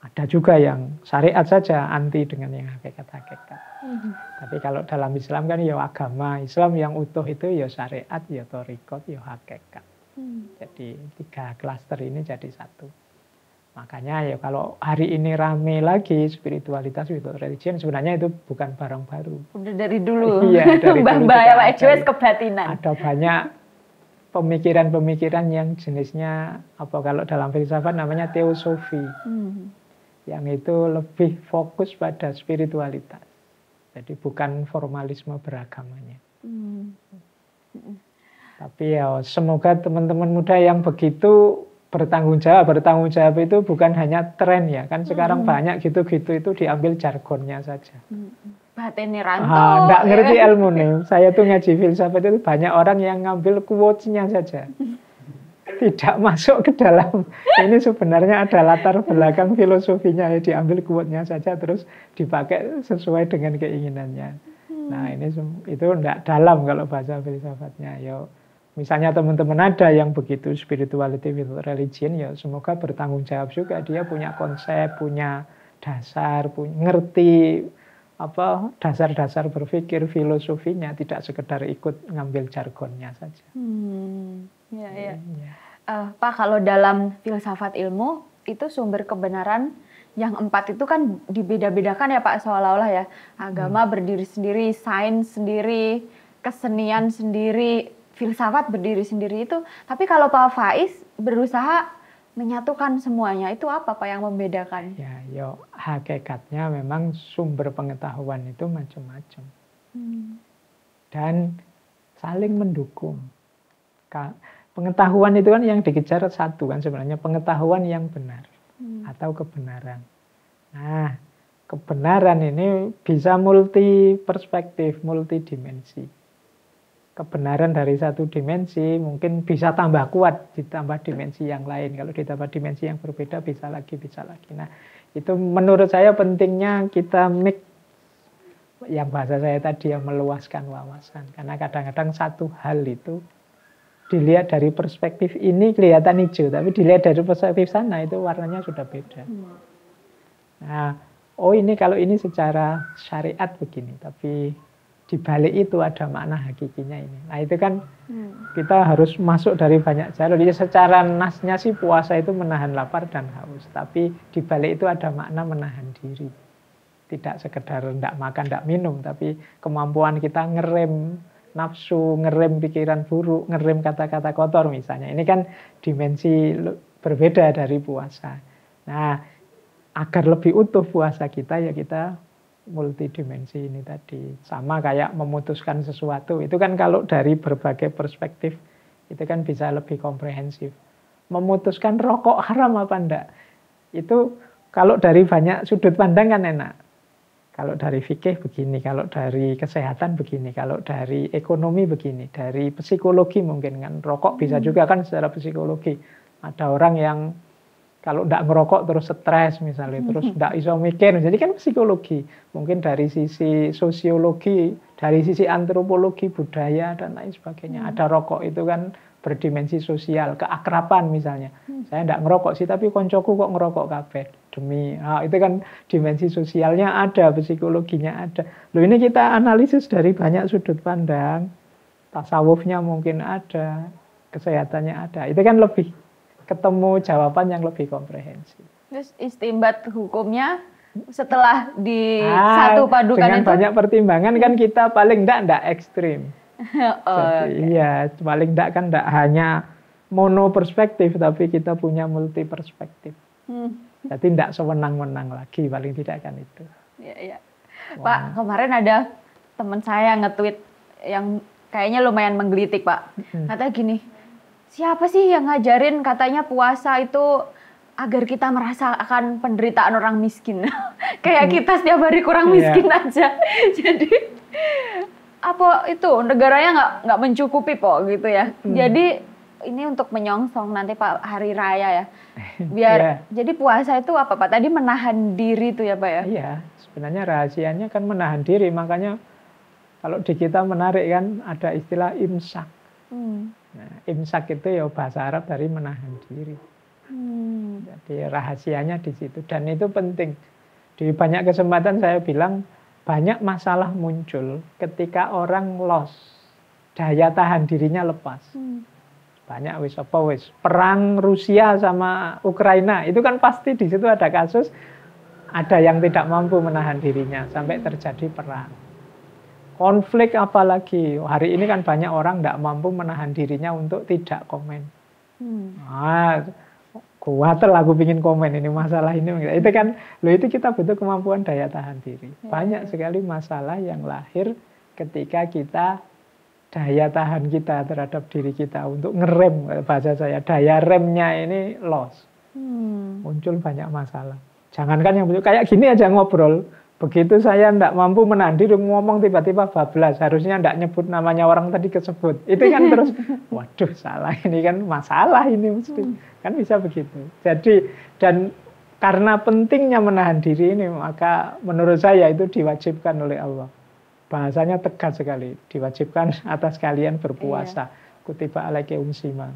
Ada juga yang syariat saja anti dengan yang hakikat-hakikat. Mm-hmm. Tapi kalau dalam Islam kan ya agama Islam yang utuh itu ya syariat, ya torikoh, ya hakikat. Mm. Jadi tiga klaster ini jadi satu. Makanya ya kalau hari ini rame lagi spiritualitas itu religion sebenarnya itu bukan barang baru. Udah dari dulu. Iya, dari Mbah Mbah kebatinan. Ada banyak pemikiran-pemikiran yang jenisnya apa kalau dalam filsafat namanya teosofi. Hmm. Yang itu lebih fokus pada spiritualitas. Jadi bukan formalisme beragamanya. Hmm. Tapi ya semoga teman-teman muda yang begitu bertanggung jawab. Bertanggung jawab itu bukan hanya tren ya. Kan sekarang hmm. banyak gitu-gitu itu diambil jargonnya saja. Hmm batinnya Ranto. Ah, enggak ya. ngerti ilmu nih. Saya tuh ngaji filsafat itu banyak orang yang ngambil quotes-nya saja. Tidak masuk ke dalam. Ini sebenarnya ada latar belakang filosofinya ya diambil quotes nya saja terus dipakai sesuai dengan keinginannya. Hmm. Nah, ini itu enggak dalam kalau bahasa filsafatnya. yo ya, misalnya teman-teman ada yang begitu spirituality with religion ya semoga bertanggung jawab juga dia punya konsep, punya dasar, punya ngerti apa dasar-dasar berpikir filosofinya tidak sekedar ikut ngambil jargonnya saja. Hmm, ya, ya. ya. Uh, Pak kalau dalam filsafat ilmu itu sumber kebenaran yang empat itu kan dibeda-bedakan ya Pak seolah-olah ya agama hmm. berdiri sendiri, sains sendiri, kesenian sendiri, filsafat berdiri sendiri itu. Tapi kalau Pak Faiz berusaha menyatukan semuanya itu apa Pak yang membedakan? Ya, yo hakikatnya memang sumber pengetahuan itu macam-macam. Hmm. Dan saling mendukung. Pengetahuan itu kan yang dikejar satu kan sebenarnya pengetahuan yang benar hmm. atau kebenaran. Nah, kebenaran ini bisa multi perspektif, multi dimensi kebenaran dari satu dimensi mungkin bisa tambah kuat ditambah dimensi yang lain. Kalau ditambah dimensi yang berbeda bisa lagi bisa lagi. Nah, itu menurut saya pentingnya kita mix yang bahasa saya tadi yang meluaskan wawasan. Karena kadang-kadang satu hal itu dilihat dari perspektif ini kelihatan hijau, tapi dilihat dari perspektif sana itu warnanya sudah beda. Iya. Nah, oh ini kalau ini secara syariat begini, tapi di balik itu ada makna hakikinya ini. Nah itu kan hmm. kita harus masuk dari banyak jalur. Jadi secara nasnya sih puasa itu menahan lapar dan haus, tapi di balik itu ada makna menahan diri. Tidak sekedar tidak makan, tidak minum, tapi kemampuan kita ngerem nafsu, ngerem pikiran buruk, ngerem kata-kata kotor misalnya. Ini kan dimensi berbeda dari puasa. Nah, agar lebih utuh puasa kita ya kita multidimensi ini tadi. Sama kayak memutuskan sesuatu, itu kan kalau dari berbagai perspektif itu kan bisa lebih komprehensif. Memutuskan rokok haram apa enggak, itu kalau dari banyak sudut pandang kan enak. Kalau dari fikih begini, kalau dari kesehatan begini, kalau dari ekonomi begini, dari psikologi mungkin kan rokok bisa hmm. juga kan secara psikologi. Ada orang yang kalau tidak ngerokok terus stres misalnya, terus tidak iso mikir. Jadi kan psikologi, mungkin dari sisi sosiologi, dari sisi antropologi budaya dan lain sebagainya. Mm. Ada rokok itu kan berdimensi sosial, keakraban misalnya. Mm. Saya tidak ngerokok sih, tapi koncoku kok ngerokok kafe demi. Nah, itu kan dimensi sosialnya ada, psikologinya ada. Loh ini kita analisis dari banyak sudut pandang. Tasawufnya mungkin ada, kesehatannya ada. Itu kan lebih ketemu jawaban yang lebih komprehensif. Terus istimbat hukumnya setelah di ah, satu padukan dengan itu? banyak pertimbangan kan kita paling tidak tidak ekstrim. oh, okay. Iya, paling tidak kan tidak hanya mono perspektif tapi kita punya multi perspektif. Hmm. Jadi tidak sewenang-wenang lagi paling tidak kan itu. Iya, iya. Pak, kemarin ada teman saya nge-tweet yang kayaknya lumayan menggelitik, Pak. Hmm. Katanya gini, siapa sih yang ngajarin katanya puasa itu agar kita merasakan penderitaan orang miskin. Kayak hmm. kita setiap hari kurang iya. miskin aja. Jadi apa itu negaranya nggak nggak mencukupi po gitu ya. Hmm. Jadi ini untuk menyongsong nanti Pak hari raya ya. Biar yeah. jadi puasa itu apa Pak? Tadi menahan diri tuh ya Pak ya. Iya, yeah. sebenarnya rahasianya kan menahan diri makanya kalau di kita menarik kan ada istilah imsak. Hmm Nah, imsak itu ya bahasa Arab dari menahan diri. Hmm. Jadi rahasianya di situ dan itu penting. Di banyak kesempatan saya bilang banyak masalah muncul ketika orang los daya tahan dirinya lepas. Hmm. Banyak wis apa wis perang Rusia sama Ukraina itu kan pasti di situ ada kasus ada yang tidak mampu menahan dirinya sampai hmm. terjadi perang konflik apalagi hari ini kan banyak orang tidak mampu menahan dirinya untuk tidak komen hmm. ah aku pingin komen ini masalah ini itu kan lo itu kita butuh kemampuan daya tahan diri ya. banyak sekali masalah yang lahir ketika kita daya tahan kita terhadap diri kita untuk ngerem bahasa saya daya remnya ini loss hmm. muncul banyak masalah jangankan yang kayak gini aja ngobrol Begitu saya tidak mampu menahan diri ngomong tiba-tiba bablas, harusnya tidak nyebut namanya orang tadi kesebut. Itu kan terus, waduh salah ini kan masalah ini mesti. Hmm. Kan bisa begitu. Jadi dan karena pentingnya menahan diri ini maka menurut saya itu diwajibkan oleh Allah. Bahasanya tegas sekali, diwajibkan atas kalian berpuasa. Iya. Kutiba alaike umsima.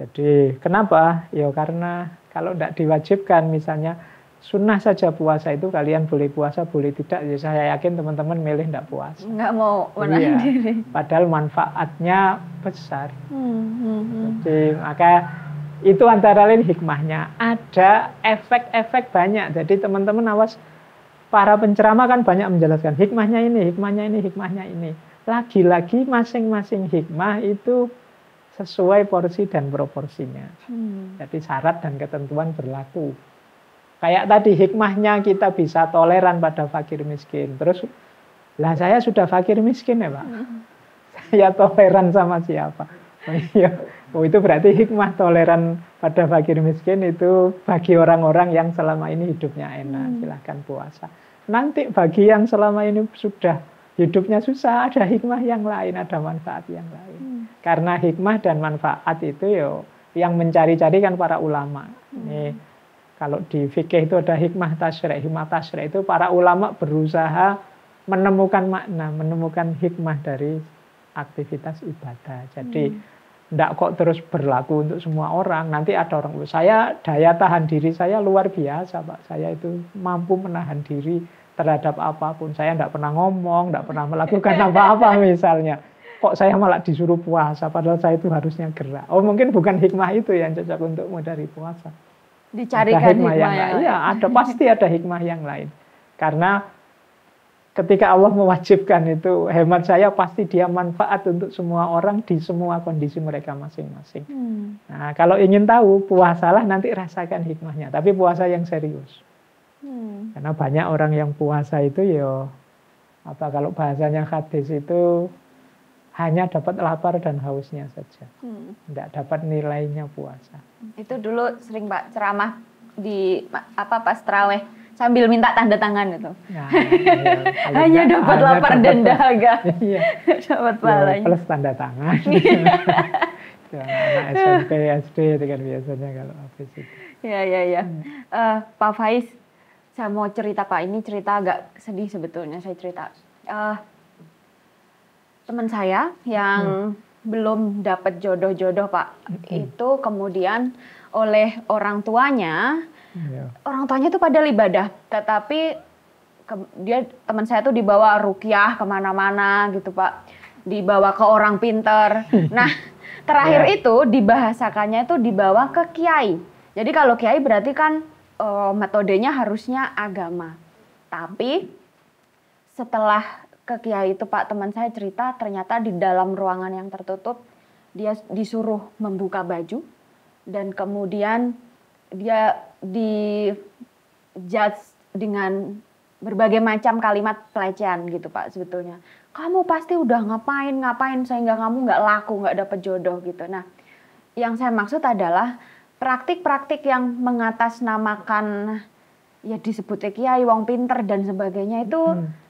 Jadi kenapa? Ya karena kalau tidak diwajibkan misalnya sunnah saja puasa itu kalian boleh puasa boleh tidak jadi ya saya yakin teman-teman milih tidak puasa nggak mau menahan iya. diri padahal manfaatnya besar hmm, hmm, hmm, Jadi, maka itu antara lain hikmahnya ada efek-efek banyak jadi teman-teman awas para penceramah kan banyak menjelaskan hikmahnya ini hikmahnya ini hikmahnya ini lagi-lagi masing-masing hikmah itu sesuai porsi dan proporsinya hmm. jadi syarat dan ketentuan berlaku Kayak tadi hikmahnya kita bisa toleran pada fakir miskin. Terus lah saya sudah fakir miskin ya Pak. Mm-hmm. Saya toleran sama siapa? Oh, iya. oh itu berarti hikmah toleran pada fakir miskin itu bagi orang-orang yang selama ini hidupnya enak. Mm-hmm. Silahkan puasa. Nanti bagi yang selama ini sudah hidupnya susah ada hikmah yang lain, ada manfaat yang lain. Mm. Karena hikmah dan manfaat itu yo yang mencari-cari kan para ulama. Mm. Nih, kalau di fikih itu ada hikmah tasyrik. Hikmah tasyrik itu para ulama berusaha menemukan makna, menemukan hikmah dari aktivitas ibadah. Jadi tidak hmm. kok terus berlaku untuk semua orang. Nanti ada orang, saya daya tahan diri saya luar biasa, Pak. Saya itu mampu menahan diri terhadap apapun. Saya tidak pernah ngomong, tidak pernah melakukan apa-apa misalnya. Kok saya malah disuruh puasa, padahal saya itu harusnya gerak. Oh mungkin bukan hikmah itu yang cocok untukmu dari puasa dicarikan ada kan hikmah, hikmah yang, yang lain. Ya, ada pasti ada hikmah yang lain. Karena ketika Allah mewajibkan itu, hemat saya pasti dia manfaat untuk semua orang di semua kondisi mereka masing-masing. Hmm. Nah, kalau ingin tahu puasalah nanti rasakan hikmahnya, tapi puasa yang serius. Hmm. Karena banyak orang yang puasa itu ya apa kalau bahasanya hadis itu hanya dapat lapar dan hausnya saja. Hmm. Tidak dapat nilainya puasa. Itu dulu sering Pak ceramah di apa pas traweh sambil minta tanda tangan itu. Ya, ya, ya, hanya dapat hanya lapar dapat, dan dahaga. Iya. dapat pahalanya. Ya, plus tanda tangan. Iya. Ya, anak SMP, SD itu kan biasanya kalau habis itu. Ya, ya, ya. Hmm. Uh, Pak Faiz, saya mau cerita Pak, ini cerita agak sedih sebetulnya saya cerita. Uh, teman saya yang hmm. belum dapat jodoh-jodoh pak hmm. itu kemudian oleh orang tuanya yeah. orang tuanya itu pada ibadah tetapi ke, dia teman saya tuh dibawa rukyah kemana-mana gitu pak dibawa ke orang pinter nah terakhir yeah. itu dibahasakannya itu dibawa ke kiai jadi kalau kiai berarti kan uh, metodenya harusnya agama tapi setelah ke kiai itu Pak teman saya cerita ternyata di dalam ruangan yang tertutup dia disuruh membuka baju dan kemudian dia di judge dengan berbagai macam kalimat pelecehan gitu Pak sebetulnya. Kamu pasti udah ngapain ngapain sehingga kamu nggak laku nggak dapet jodoh gitu. Nah yang saya maksud adalah praktik-praktik yang mengatasnamakan ya disebutnya kiai wong pinter dan sebagainya itu hmm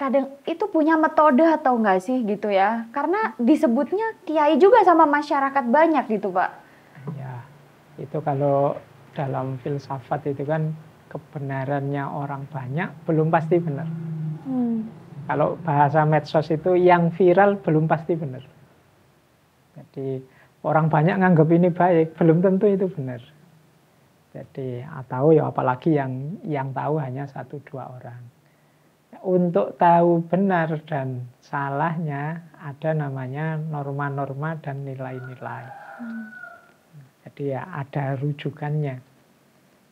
kadang itu punya metode atau enggak sih gitu ya karena disebutnya kiai juga sama masyarakat banyak gitu pak ya itu kalau dalam filsafat itu kan kebenarannya orang banyak belum pasti benar hmm. kalau bahasa medsos itu yang viral belum pasti benar jadi orang banyak nganggap ini baik belum tentu itu benar jadi atau ya apalagi yang yang tahu hanya satu dua orang untuk tahu benar dan salahnya ada namanya norma-norma dan nilai-nilai. Jadi ya ada rujukannya.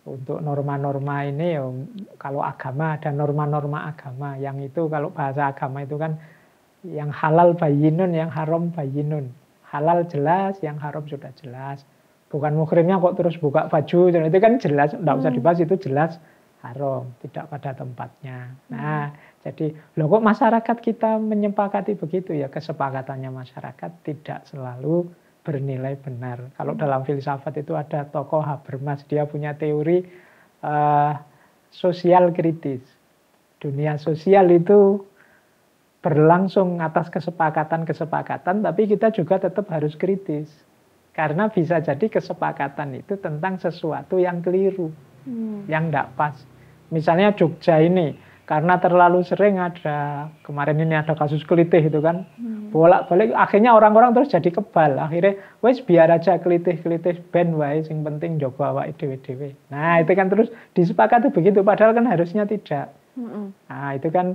Untuk norma-norma ini ya kalau agama ada norma-norma agama. Yang itu kalau bahasa agama itu kan yang halal bayinun, yang haram bayinun. Halal jelas, yang haram sudah jelas. Bukan muhrimnya kok terus buka baju, dan itu kan jelas, tidak usah hmm. dibahas, itu jelas haram, tidak pada tempatnya. Hmm. Nah, hmm. jadi lo kok masyarakat kita menyepakati begitu ya kesepakatannya masyarakat tidak selalu bernilai benar. Kalau hmm. dalam filsafat itu ada tokoh Habermas, dia punya teori uh, sosial kritis. Dunia sosial itu berlangsung atas kesepakatan-kesepakatan, tapi kita juga tetap harus kritis. Karena bisa jadi kesepakatan itu tentang sesuatu yang keliru hmm. yang tidak pas. Misalnya Jogja ini, karena terlalu sering ada kemarin ini ada kasus kelitih itu kan hmm. bolak balik akhirnya orang-orang terus jadi kebal akhirnya wes biar aja kelitih kelitih ben wae sing penting jogo awak dewe dewe nah itu kan terus disepakati begitu padahal kan harusnya tidak hmm. nah itu kan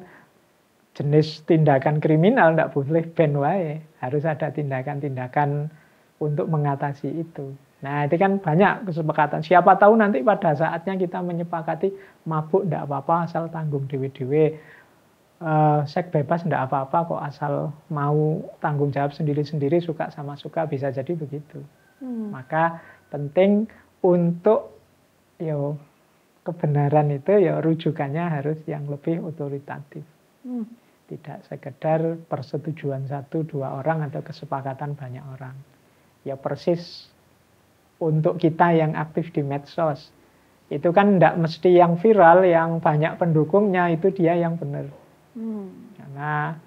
jenis tindakan kriminal tidak boleh ben wae harus ada tindakan-tindakan untuk mengatasi itu Nah, itu kan banyak kesepakatan. Siapa tahu nanti pada saatnya kita menyepakati mabuk tidak apa-apa asal tanggung dewe-dewe. Uh, eh, seks bebas tidak apa-apa kok asal mau tanggung jawab sendiri-sendiri suka sama suka bisa jadi begitu. Hmm. Maka penting untuk yo kebenaran itu ya rujukannya harus yang lebih otoritatif. Hmm. Tidak sekedar persetujuan satu dua orang atau kesepakatan banyak orang. Ya persis untuk kita yang aktif di medsos. Itu kan tidak mesti yang viral, yang banyak pendukungnya, itu dia yang benar. Hmm. Karena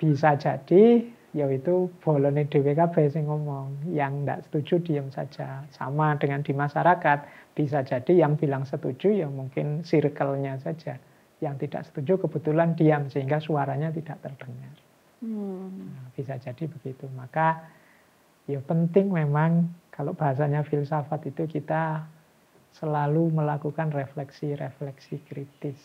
bisa jadi, yaitu bolone DWKB sing ngomong, yang tidak setuju diam saja. Sama dengan di masyarakat, bisa jadi yang bilang setuju ya mungkin circle-nya saja. Yang tidak setuju kebetulan diam, sehingga suaranya tidak terdengar. Hmm. Nah, bisa jadi begitu. Maka ya penting memang kalau bahasanya filsafat itu kita selalu melakukan refleksi-refleksi kritis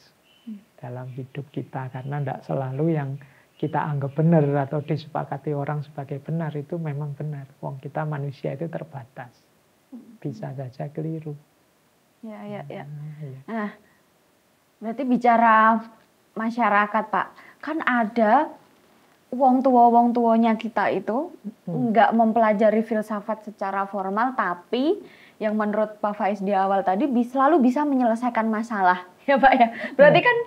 dalam hidup kita karena tidak selalu yang kita anggap benar atau disepakati orang sebagai benar itu memang benar. Wong kita manusia itu terbatas, bisa saja keliru. Ya ya ya. ya. nah berarti bicara masyarakat Pak, kan ada wong tua wong tuanya kita itu hmm. nggak hmm. mempelajari filsafat secara formal tapi yang menurut Pak Faiz di awal tadi selalu bisa menyelesaikan masalah ya Pak ya berarti hmm. kan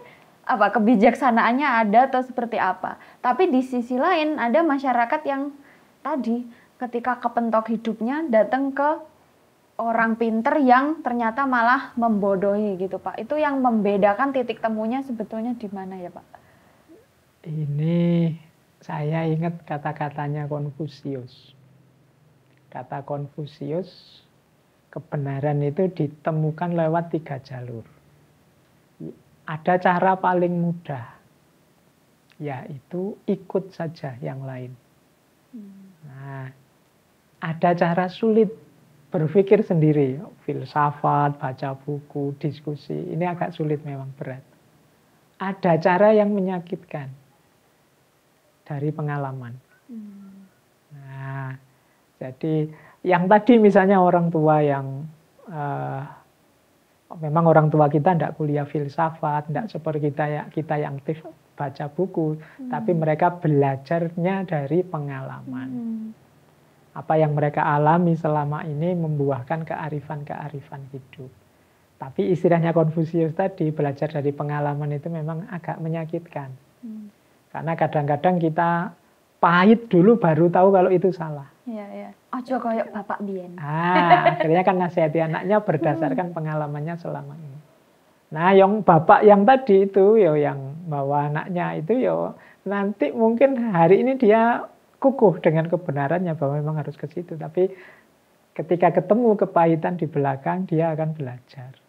apa kebijaksanaannya ada atau seperti apa tapi di sisi lain ada masyarakat yang tadi ketika kepentok hidupnya datang ke orang pinter yang ternyata malah membodohi gitu Pak itu yang membedakan titik temunya sebetulnya di mana ya Pak ini saya ingat kata-katanya Konfusius. Kata Konfusius, kebenaran itu ditemukan lewat tiga jalur. Ada cara paling mudah, yaitu ikut saja yang lain. Nah, ada cara sulit berpikir sendiri, filsafat, baca buku, diskusi. Ini agak sulit memang berat. Ada cara yang menyakitkan, dari pengalaman. Hmm. Nah, jadi yang tadi misalnya orang tua yang uh, memang orang tua kita tidak kuliah filsafat, tidak hmm. seperti kita yang kita yang aktif baca buku, hmm. tapi mereka belajarnya dari pengalaman. Hmm. Apa yang mereka alami selama ini membuahkan kearifan-kearifan hidup. Tapi istilahnya Konfusius tadi belajar dari pengalaman itu memang agak menyakitkan. Hmm karena kadang-kadang kita pahit dulu baru tahu kalau itu salah. Iya, iya. Ojo koyok bapak bien. Ah, akhirnya kan nasihati anaknya berdasarkan hmm. pengalamannya selama ini. Nah, yang bapak yang tadi itu, yo yang bawa anaknya itu, yo nanti mungkin hari ini dia kukuh dengan kebenarannya bahwa memang harus ke situ. Tapi ketika ketemu kepahitan di belakang, dia akan belajar.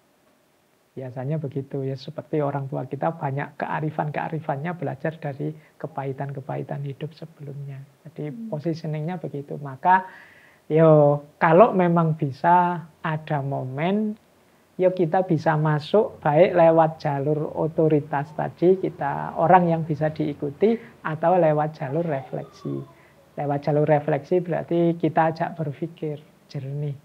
Biasanya begitu ya seperti orang tua kita banyak kearifan-kearifannya belajar dari kepahitan-kepahitan hidup sebelumnya. Jadi hmm. positioningnya begitu. Maka yo kalau memang bisa ada momen yo kita bisa masuk baik lewat jalur otoritas tadi kita orang yang bisa diikuti atau lewat jalur refleksi. Lewat jalur refleksi berarti kita ajak berpikir jernih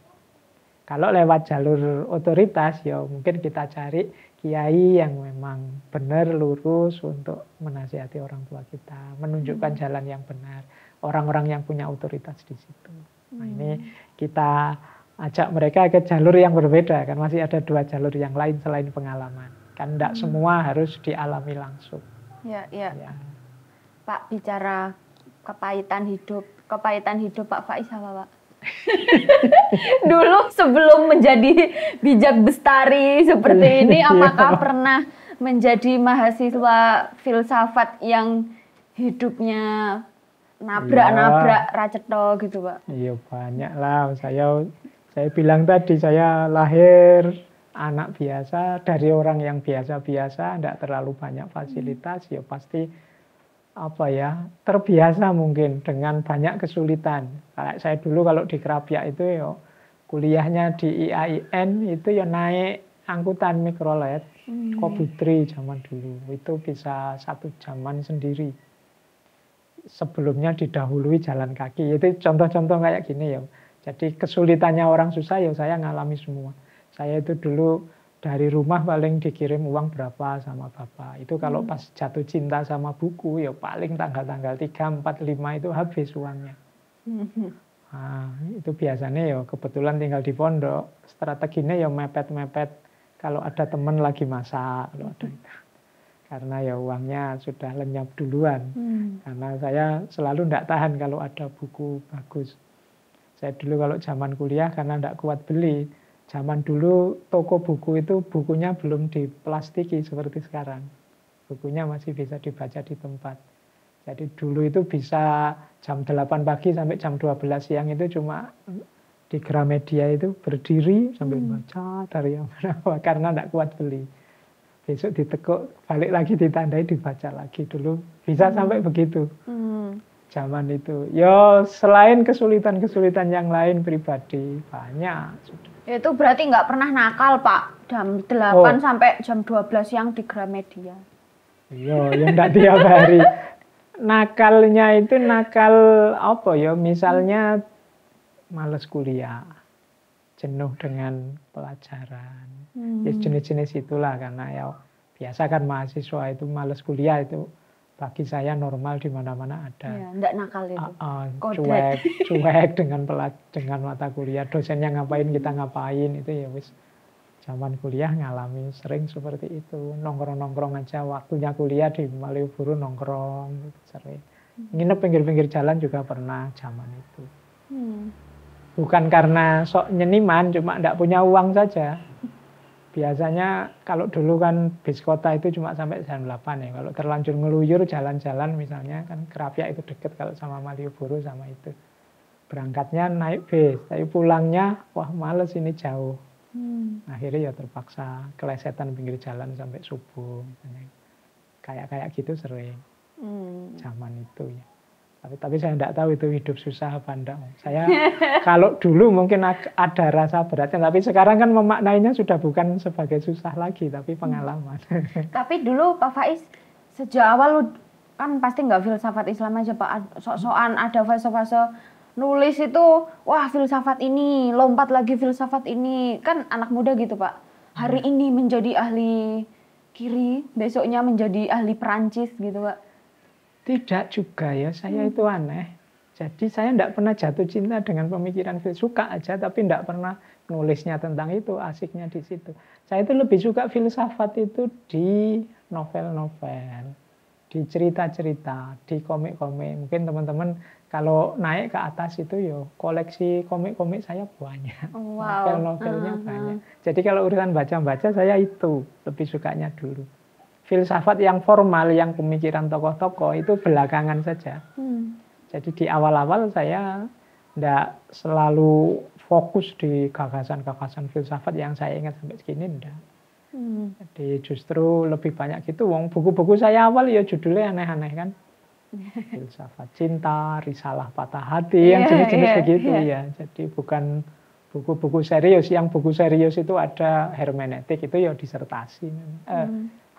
kalau lewat jalur otoritas ya mungkin kita cari kiai yang memang benar lurus untuk menasihati orang tua kita, menunjukkan hmm. jalan yang benar, orang-orang yang punya otoritas di situ. Nah, hmm. Nah ini kita ajak mereka ke jalur yang berbeda kan masih ada dua jalur yang lain selain pengalaman kan tidak hmm. semua harus dialami langsung. Ya, ya. ya. Pak bicara kepahitan hidup, kepahitan hidup Pak Faiz Pak? Dulu sebelum menjadi bijak bestari seperti ini, apakah pernah menjadi mahasiswa filsafat yang hidupnya nabrak-nabrak ya. raceto gitu, Pak? Iya, banyak lah. Saya saya bilang tadi saya lahir anak biasa dari orang yang biasa-biasa, tidak terlalu banyak fasilitas, ya pasti apa ya terbiasa mungkin dengan banyak kesulitan. kayak Saya dulu kalau di kerapia itu ya kuliahnya di IAIN itu ya naik angkutan mikrolet hmm. Kobutri zaman dulu itu bisa satu zaman sendiri. Sebelumnya didahului jalan kaki itu contoh-contoh kayak gini ya. Jadi kesulitannya orang susah ya saya ngalami semua. Saya itu dulu dari rumah paling dikirim uang berapa sama bapak. Itu kalau hmm. pas jatuh cinta sama buku ya paling tanggal-tanggal 3, 4, 5 itu habis uangnya. Hmm. Nah, itu biasanya ya kebetulan tinggal di pondok. Strateginya ya mepet-mepet kalau ada teman lagi masak, kalau ada hmm. Karena ya uangnya sudah lenyap duluan. Hmm. Karena saya selalu tidak tahan kalau ada buku bagus. Saya dulu kalau zaman kuliah karena tidak kuat beli, Zaman dulu toko buku itu bukunya belum diplastiki seperti sekarang. Bukunya masih bisa dibaca di tempat. Jadi dulu itu bisa jam 8 pagi sampai jam 12 siang itu cuma di Gramedia itu berdiri sambil hmm. baca dari yang berapa karena tidak kuat beli. Besok ditekuk, balik lagi ditandai dibaca lagi dulu. Bisa hmm. sampai begitu. Hmm. Zaman itu. Yo selain kesulitan-kesulitan yang lain pribadi banyak sudah. Itu berarti nggak pernah nakal, Pak. Jam 8 oh. sampai jam 12 siang di Gramedia. Iya, yang nggak tiap hari. Nakalnya itu nakal apa ya? Misalnya males kuliah, jenuh dengan pelajaran. Ya hmm. Ya jenis-jenis itulah karena ya biasa kan mahasiswa itu males kuliah itu bagi saya normal di mana-mana ada. Ya, nakal itu. Uh, uh, cuek, cuek dengan pelat dengan mata kuliah, dosennya ngapain kita hmm. ngapain itu ya wis. Zaman kuliah ngalami sering seperti itu, nongkrong-nongkrong aja waktunya kuliah di Malioboro nongkrong sering. Hmm. Nginep pinggir-pinggir jalan juga pernah zaman itu. Hmm. Bukan karena sok nyeniman, cuma tidak punya uang saja. biasanya kalau dulu kan bis kota itu cuma sampai jam 8 ya. Kalau terlanjur ngeluyur jalan-jalan misalnya kan Kerapia itu deket kalau sama Malioboro sama itu. Berangkatnya naik bis, tapi pulangnya wah males ini jauh. Hmm. Akhirnya ya terpaksa kelesetan pinggir jalan sampai subuh Kayak kayak gitu sering. Hmm. Zaman itu ya. Tapi, tapi saya tidak tahu itu hidup susah apa enggak. Saya kalau dulu mungkin ada rasa beratnya, tapi sekarang kan memaknainya sudah bukan sebagai susah lagi, tapi hmm. pengalaman. Tapi dulu Pak Faiz, sejak awal kan pasti nggak filsafat Islam aja Pak, sok-sokan ada fase-fase nulis itu, wah filsafat ini, lompat lagi filsafat ini. Kan anak muda gitu Pak, hari hmm. ini menjadi ahli kiri, besoknya menjadi ahli Perancis gitu Pak. Tidak juga ya, saya hmm. itu aneh. Jadi saya tidak pernah jatuh cinta dengan pemikiran filsuf. Suka aja, tapi tidak pernah nulisnya tentang itu. Asiknya di situ. Saya itu lebih suka filsafat itu di novel-novel, di cerita-cerita, di komik-komik. Mungkin teman-teman kalau naik ke atas itu yo koleksi komik-komik saya banyak. Oh, wow. Novel-novelnya uh ah, -huh. Ah, ah. banyak. Jadi kalau urusan baca-baca saya itu lebih sukanya dulu filsafat yang formal, yang pemikiran tokoh-tokoh itu belakangan saja. Hmm. Jadi di awal-awal saya tidak selalu fokus di gagasan-gagasan filsafat yang saya ingat sampai segini, enggak. Hmm. Jadi justru lebih banyak gitu, wong buku-buku saya awal ya judulnya aneh-aneh kan. filsafat cinta, risalah patah hati, yeah, yang iya, jenis-jenis yeah, begitu yeah. ya. Jadi bukan buku-buku serius, yang buku serius itu ada hermeneutik itu ya disertasi. Hmm. Uh,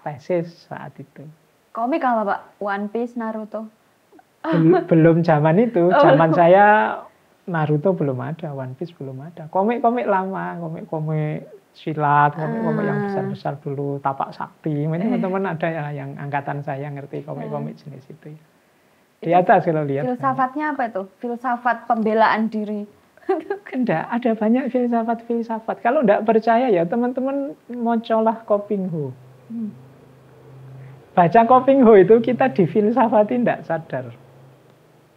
tesis saat itu. Komik apa Pak? One Piece, Naruto? belum zaman itu, oh, zaman saya Naruto belum ada, One Piece belum ada. Komik-komik lama, komik-komik silat, komik-komik yang ah. besar-besar dulu, tapak sakti. Mungkin eh. teman-teman ada ya yang angkatan saya ngerti komik-komik eh. jenis itu. Ya. Di atas kalau lihat. Filsafatnya apa itu? Filsafat pembelaan diri. Enggak, ada banyak filsafat-filsafat. Kalau enggak percaya ya teman-teman colah Kopinghu. Hmm baca Koping Ho itu kita di difilsafati tidak sadar.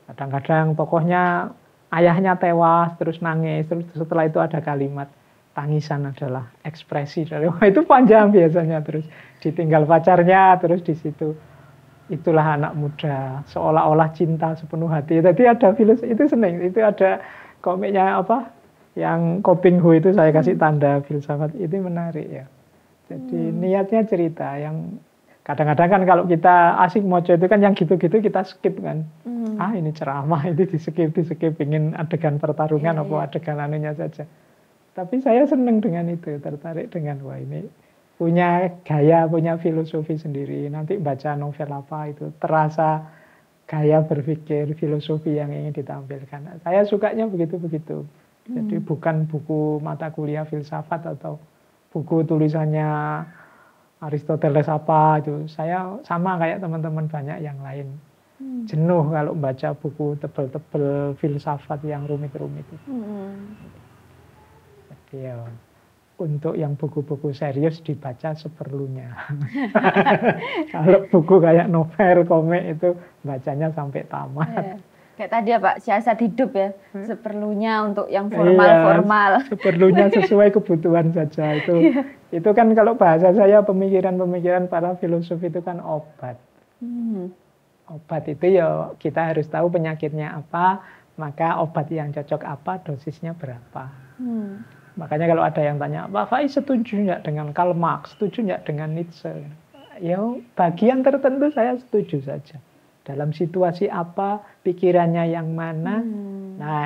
Kadang-kadang tokohnya ayahnya tewas terus nangis terus setelah itu ada kalimat tangisan adalah ekspresi dari itu panjang biasanya terus ditinggal pacarnya terus di situ itulah anak muda seolah-olah cinta sepenuh hati tadi ada filos itu seneng itu ada komiknya apa yang coping Ho itu saya kasih tanda filsafat itu menarik ya jadi hmm. niatnya cerita yang Kadang-kadang kan kalau kita asik mojo itu kan yang gitu-gitu kita skip kan. Hmm. Ah ini ceramah ini di skip di skip ingin adegan pertarungan yeah, apa yeah. adegan anunya saja. Tapi saya senang dengan itu, tertarik dengan wah ini punya gaya, punya filosofi sendiri. Nanti baca novel apa itu terasa gaya berpikir, filosofi yang ingin ditampilkan. Saya sukanya begitu-begitu. Hmm. Jadi bukan buku mata kuliah filsafat atau buku tulisannya Aristoteles apa itu. Saya sama kayak teman-teman banyak yang lain. Hmm. Jenuh kalau baca buku tebel-tebel filsafat yang rumit-rumit. Hmm. Jadi ya, untuk yang buku-buku serius dibaca seperlunya. kalau buku kayak novel, komik itu bacanya sampai tamat. Yeah kayak tadi ya Pak, siasat hidup ya. Hmm. Seperlunya untuk yang formal-formal. Iya, seperlunya sesuai kebutuhan saja itu. Iya. Itu kan kalau bahasa saya pemikiran-pemikiran para filosof itu kan obat. Hmm. Obat itu ya kita harus tahu penyakitnya apa, maka obat yang cocok apa, dosisnya berapa. Hmm. Makanya kalau ada yang tanya, Pak Faiz setuju nggak dengan Karl Marx, setuju nggak dengan Nietzsche? Ya bagian tertentu saya setuju saja dalam situasi apa, pikirannya yang mana. Hmm. Nah,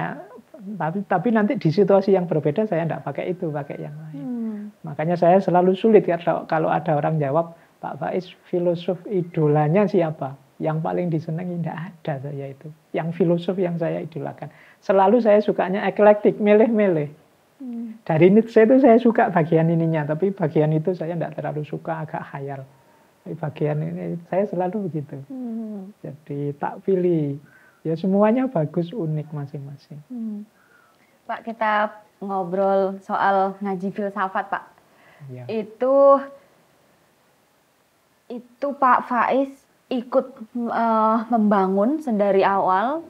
tapi tapi nanti di situasi yang berbeda saya tidak pakai itu, pakai yang lain. Hmm. Makanya saya selalu sulit ya kalau ada orang jawab, Pak Faiz filosof idolanya siapa? Yang paling disenangi tidak ada saya itu. Yang filosof yang saya idolakan. Selalu saya sukanya eklektik, milih-milih. Hmm. dari Dari Nietzsche itu saya suka bagian ininya, tapi bagian itu saya tidak terlalu suka, agak khayal bagian ini saya selalu begitu hmm. jadi tak pilih ya semuanya bagus unik masing-masing hmm. pak kita ngobrol soal ngaji filsafat pak ya. itu itu pak Faiz ikut uh, membangun dari awal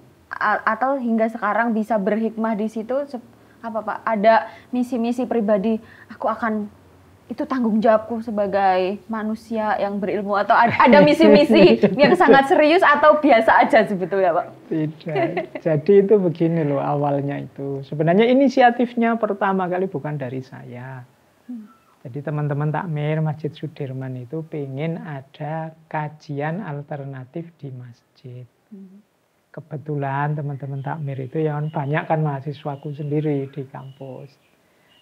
atau hingga sekarang bisa berhikmah di situ apa pak ada misi-misi pribadi aku akan itu tanggung jawabku sebagai manusia yang berilmu atau ada misi-misi yang sangat serius atau biasa aja sebetulnya Pak? Tidak. Jadi itu begini loh awalnya itu. Sebenarnya inisiatifnya pertama kali bukan dari saya. Jadi teman-teman takmir Masjid Sudirman itu pengen ada kajian alternatif di masjid. Kebetulan teman-teman takmir itu yang banyak kan mahasiswaku sendiri di kampus.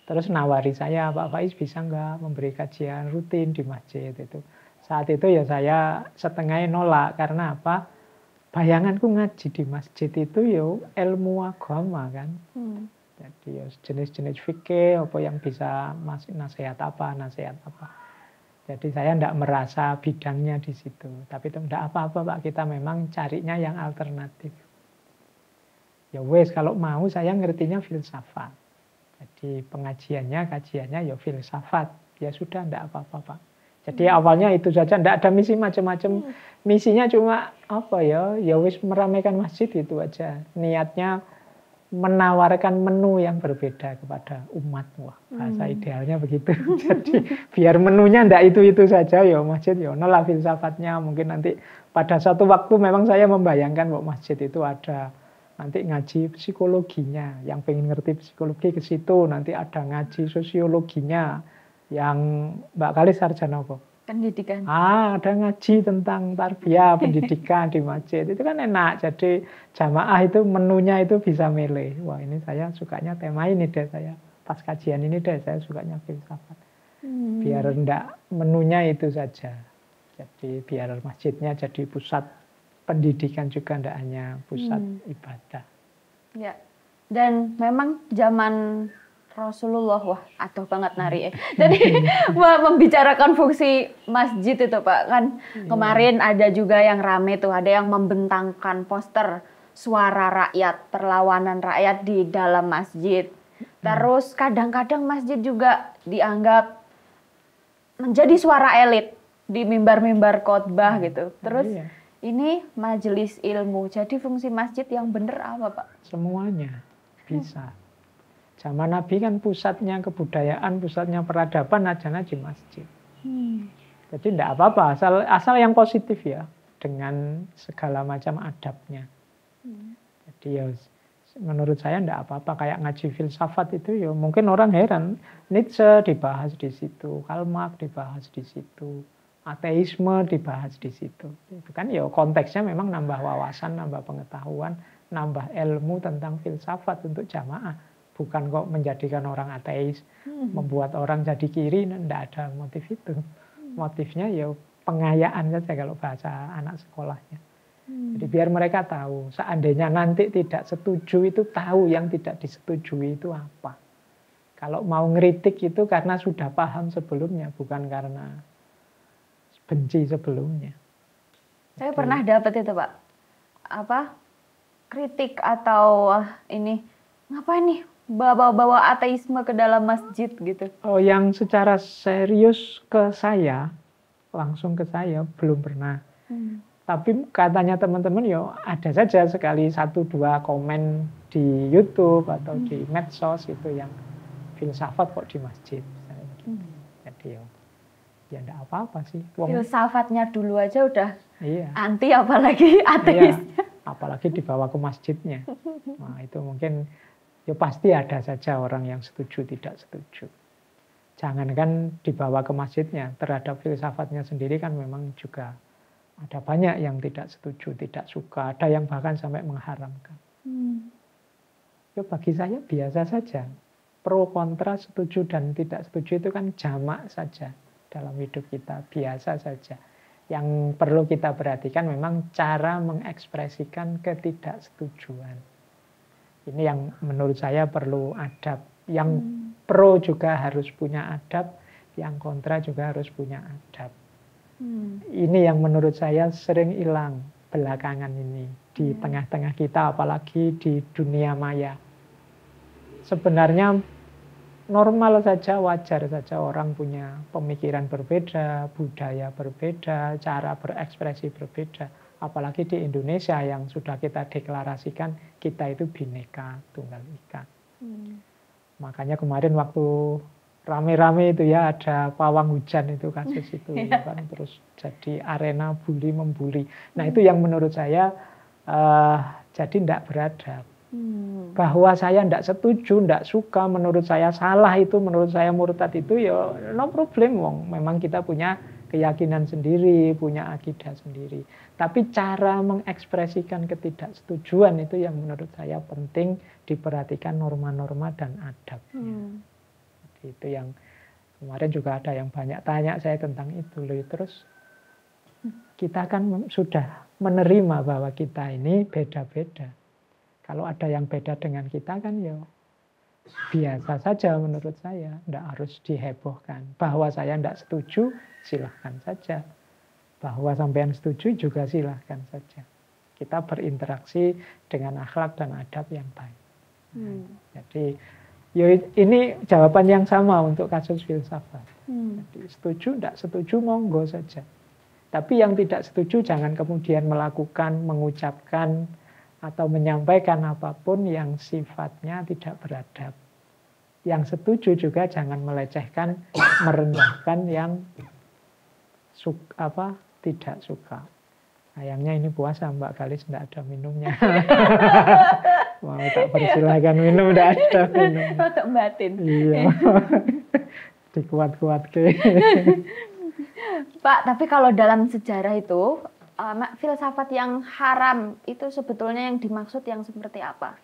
Terus nawari saya, Pak Faiz bisa nggak memberi kajian rutin di masjid itu. Saat itu ya saya setengahnya nolak karena apa? Bayanganku ngaji di masjid itu yo ya ilmu agama kan. Hmm. Jadi ya jenis-jenis fikih apa yang bisa masih nasihat apa, nasihat apa. Jadi saya tidak merasa bidangnya di situ. Tapi itu tidak apa-apa Pak, kita memang carinya yang alternatif. Ya wes kalau mau saya ngertinya filsafat jadi pengajiannya, kajiannya ya filsafat. Ya sudah, enggak apa-apa Pak. Jadi hmm. awalnya itu saja, enggak ada misi macam-macam. Hmm. Misinya cuma apa ya, ya wis meramaikan masjid itu aja. Niatnya menawarkan menu yang berbeda kepada umat. Wah, bahasa hmm. idealnya begitu. Jadi biar menunya ndak itu-itu saja ya masjid ya nolah filsafatnya. Mungkin nanti pada satu waktu memang saya membayangkan bahwa masjid itu ada nanti ngaji psikologinya, yang pengen ngerti psikologi ke situ, nanti ada ngaji sosiologinya, yang Mbak Kali sarjana apa? Pendidikan. Ah, ada ngaji tentang tarbiyah pendidikan di masjid. Itu kan enak. Jadi jamaah itu menunya itu bisa milih. Wah, ini saya sukanya tema ini deh saya. Pas kajian ini deh saya sukanya filsafat. Hmm. Biar enggak menunya itu saja. Jadi biar masjidnya jadi pusat pendidikan juga tidak hanya pusat hmm. ibadah. Ya. Dan memang zaman Rasulullah wah aduh banget nari ya. Jadi membicarakan fungsi masjid itu Pak kan iya. kemarin ya. ada juga yang rame tuh ada yang membentangkan poster suara rakyat perlawanan rakyat di dalam masjid. Hmm. Terus kadang-kadang masjid juga dianggap menjadi suara elit di mimbar-mimbar khotbah hmm. gitu. Terus iya ini majelis ilmu. Jadi fungsi masjid yang benar apa, Pak? Semuanya bisa. Zaman Nabi kan pusatnya kebudayaan, pusatnya peradaban aja di masjid. Hmm. Jadi tidak apa-apa, asal, asal yang positif ya, dengan segala macam adabnya. Hmm. Jadi ya menurut saya tidak apa-apa kayak ngaji filsafat itu ya mungkin orang heran Nietzsche dibahas di situ, Karl Marx dibahas di situ, ateisme dibahas di situ. Itu kan ya konteksnya memang nambah wawasan, nambah pengetahuan, nambah ilmu tentang filsafat untuk jamaah. Bukan kok menjadikan orang ateis, hmm. membuat orang jadi kiri, tidak ada motif itu. Motifnya ya pengayaan saja kalau bahasa anak sekolahnya. Hmm. Jadi biar mereka tahu, seandainya nanti tidak setuju itu tahu yang tidak disetujui itu apa. Kalau mau ngeritik itu karena sudah paham sebelumnya, bukan karena benci sebelumnya. Saya Jadi, pernah dapat itu pak, apa kritik atau ah, ini ngapain nih bawa-bawa ateisme ke dalam masjid gitu? Oh yang secara serius ke saya langsung ke saya belum pernah. Hmm. Tapi katanya teman-teman ya ada saja sekali satu dua komen di YouTube atau hmm. di medsos itu yang filsafat kok di masjid. Gitu. Hmm. Jadi yo. Ya ya enggak apa-apa sih. Wong, Filsafatnya dulu aja udah iya. anti apalagi ateis. Iya, apalagi dibawa ke masjidnya. Nah, itu mungkin ya pasti ada saja orang yang setuju tidak setuju. jangan kan dibawa ke masjidnya, terhadap filsafatnya sendiri kan memang juga ada banyak yang tidak setuju, tidak suka, ada yang bahkan sampai mengharamkan. Hmm. Ya bagi saya biasa saja pro kontra setuju dan tidak setuju itu kan jamak saja dalam hidup kita biasa saja. Yang perlu kita perhatikan memang cara mengekspresikan ketidaksetujuan. Ini yang menurut saya perlu adab. Yang hmm. pro juga harus punya adab, yang kontra juga harus punya adab. Hmm. Ini yang menurut saya sering hilang belakangan ini di hmm. tengah-tengah hmm. kita apalagi di dunia maya. Sebenarnya normal saja, wajar saja orang punya pemikiran berbeda, budaya berbeda, cara berekspresi berbeda. Apalagi di Indonesia yang sudah kita deklarasikan kita itu bineka tunggal ika. Hmm. Makanya kemarin waktu rame-rame itu ya ada pawang hujan itu kasus itu ya. ya kan terus jadi arena bully membully. Nah hmm. itu yang menurut saya uh, jadi tidak beradab Hmm. Bahwa saya tidak setuju, tidak suka, menurut saya salah itu, menurut saya murtad itu, ya no problem. Wong. Memang kita punya keyakinan sendiri, punya akidah sendiri. Tapi cara mengekspresikan ketidaksetujuan itu yang menurut saya penting diperhatikan norma-norma dan adabnya. Hmm. Itu yang kemarin juga ada yang banyak tanya saya tentang itu loh. Terus hmm. kita kan sudah menerima bahwa kita ini beda-beda. Kalau ada yang beda dengan kita kan ya biasa saja menurut saya. Tidak harus dihebohkan. Bahwa saya tidak setuju, silahkan saja. Bahwa sampean setuju juga silahkan saja. Kita berinteraksi dengan akhlak dan adab yang baik. Hmm. Jadi ya ini jawaban yang sama untuk kasus filsafat. Hmm. Jadi, setuju, tidak setuju, monggo saja. Tapi yang tidak setuju jangan kemudian melakukan, mengucapkan, atau menyampaikan apapun yang sifatnya tidak beradab. Yang setuju juga jangan melecehkan, merendahkan yang suka, apa tidak suka. Sayangnya ini puasa Mbak Galis tidak ada minumnya. Mau tak persilahkan minum, tidak ada minum. Untuk batin. Iya. Dikuat-kuat ke. Pak, tapi kalau dalam sejarah itu um, filsafat yang haram itu sebetulnya yang dimaksud yang seperti apa?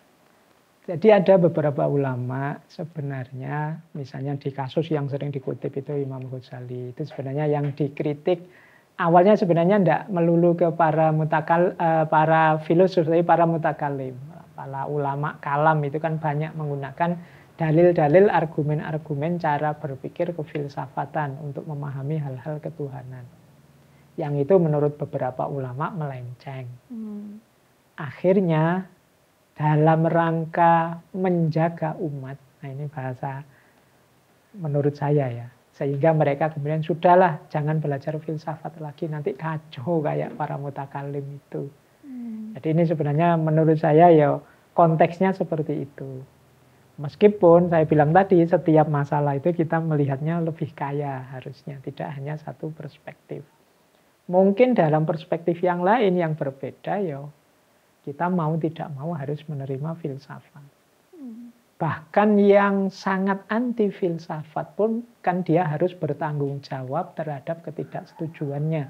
Jadi ada beberapa ulama sebenarnya, misalnya di kasus yang sering dikutip itu Imam Ghazali, itu sebenarnya yang dikritik awalnya sebenarnya tidak melulu ke para mutakal, eh, para filosof, tapi para mutakalim, para ulama kalam itu kan banyak menggunakan dalil-dalil, argumen-argumen cara berpikir kefilsafatan untuk memahami hal-hal ketuhanan yang itu menurut beberapa ulama melenceng. Hmm. Akhirnya dalam rangka menjaga umat, nah ini bahasa menurut saya ya, sehingga mereka kemudian sudahlah jangan belajar filsafat lagi nanti kacau kayak para mutakalim itu. Hmm. Jadi ini sebenarnya menurut saya ya konteksnya seperti itu. Meskipun saya bilang tadi setiap masalah itu kita melihatnya lebih kaya harusnya, tidak hanya satu perspektif. Mungkin dalam perspektif yang lain yang berbeda ya kita mau tidak mau harus menerima filsafat. Bahkan yang sangat anti filsafat pun kan dia harus bertanggung jawab terhadap ketidaksetujuannya.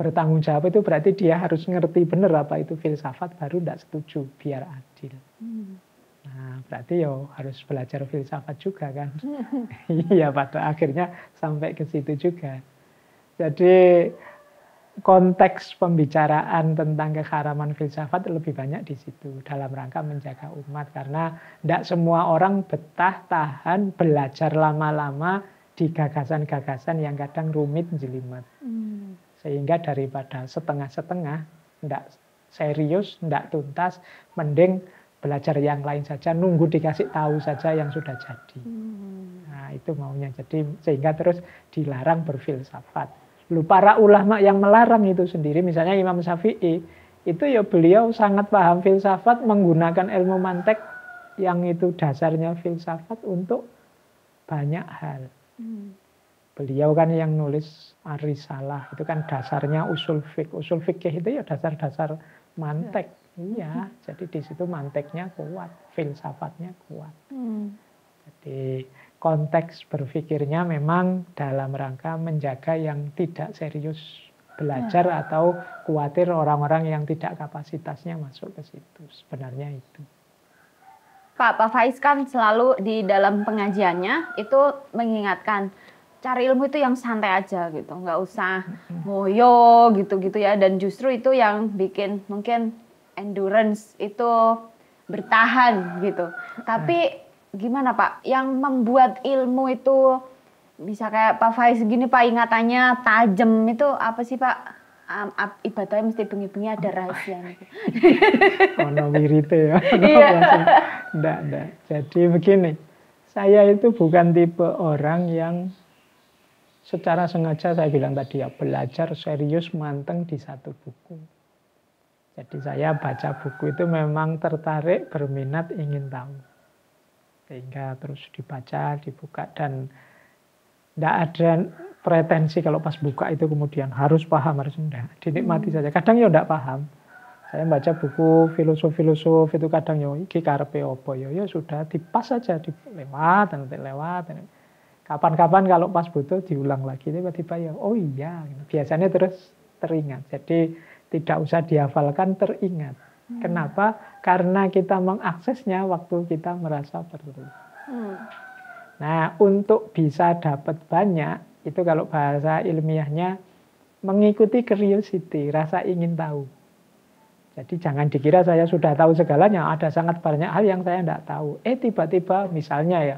Bertanggung jawab itu berarti dia harus ngerti benar apa itu filsafat baru tidak setuju biar adil. Nah, berarti yo ya harus belajar filsafat juga kan. Iya, pada akhirnya sampai ke situ juga. Jadi konteks pembicaraan tentang keharaman filsafat lebih banyak di situ dalam rangka menjaga umat karena tidak semua orang betah tahan belajar lama-lama di gagasan-gagasan yang kadang rumit jelimet hmm. sehingga daripada setengah-setengah tidak serius tidak tuntas mending belajar yang lain saja nunggu dikasih tahu saja yang sudah jadi hmm. nah itu maunya jadi sehingga terus dilarang berfilsafat Lu para ulama yang melarang itu sendiri, misalnya Imam Syafi'i, itu ya beliau sangat paham filsafat menggunakan ilmu mantek yang itu dasarnya filsafat untuk banyak hal. Hmm. Beliau kan yang nulis Arisalah itu kan dasarnya usul fik. Usul fikih itu ya dasar-dasar mantek. Ya. Iya, jadi di situ manteknya kuat, filsafatnya kuat. Hmm. Jadi konteks berpikirnya memang dalam rangka menjaga yang tidak serius belajar hmm. atau khawatir orang-orang yang tidak kapasitasnya masuk ke situ. Sebenarnya itu. Pak, Pak Faiz kan selalu di dalam pengajiannya itu mengingatkan cari ilmu itu yang santai aja gitu, nggak usah moyo gitu-gitu ya. Dan justru itu yang bikin mungkin endurance itu bertahan gitu. Tapi nah gimana Pak, yang membuat ilmu itu bisa kayak Pak Faiz gini Pak ingatannya tajam itu apa sih Pak? Um, ibadahnya mesti bengi-bengi ada rahasia gitu. oh, no wirite ya. Iya. tidak. Jadi begini, saya itu bukan tipe orang yang secara sengaja saya bilang tadi ya belajar serius manteng di satu buku. Jadi saya baca buku itu memang tertarik, berminat, ingin tahu sehingga terus dibaca, dibuka dan tidak ada pretensi kalau pas buka itu kemudian harus paham harus enggak dinikmati hmm. saja kadang ya tidak paham saya baca buku filosof-filosof itu kadang yo ya, iki karepe opo yo ya, ya sudah dipas saja di lewat nanti lewat kapan-kapan kalau pas butuh diulang lagi tiba-tiba ya oh iya biasanya terus teringat jadi tidak usah dihafalkan teringat Hmm. Kenapa? Karena kita mengaksesnya waktu kita merasa perlu. Hmm. Nah, untuk bisa dapat banyak, itu kalau bahasa ilmiahnya mengikuti curiosity, rasa ingin tahu. Jadi jangan dikira saya sudah tahu segalanya, ada sangat banyak hal yang saya tidak tahu. Eh tiba-tiba misalnya ya,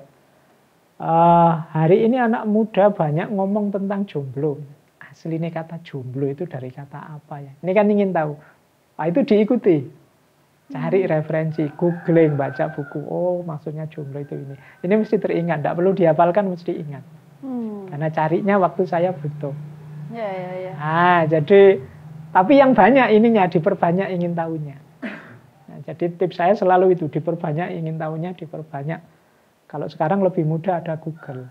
uh, hari ini anak muda banyak ngomong tentang jomblo. Asli ini kata jomblo itu dari kata apa ya? Ini kan ingin tahu. Nah, itu diikuti. Cari referensi, googling, baca buku. Oh, maksudnya jumlah itu ini. Ini mesti teringat, tidak perlu dihafalkan, mesti ingat. Hmm. Karena carinya waktu saya butuh. Ya, ya, ya. Nah, jadi tapi yang banyak ininya diperbanyak ingin tahunya. Nah, jadi tips saya selalu itu diperbanyak ingin tahunya, diperbanyak. Kalau sekarang lebih mudah ada Google.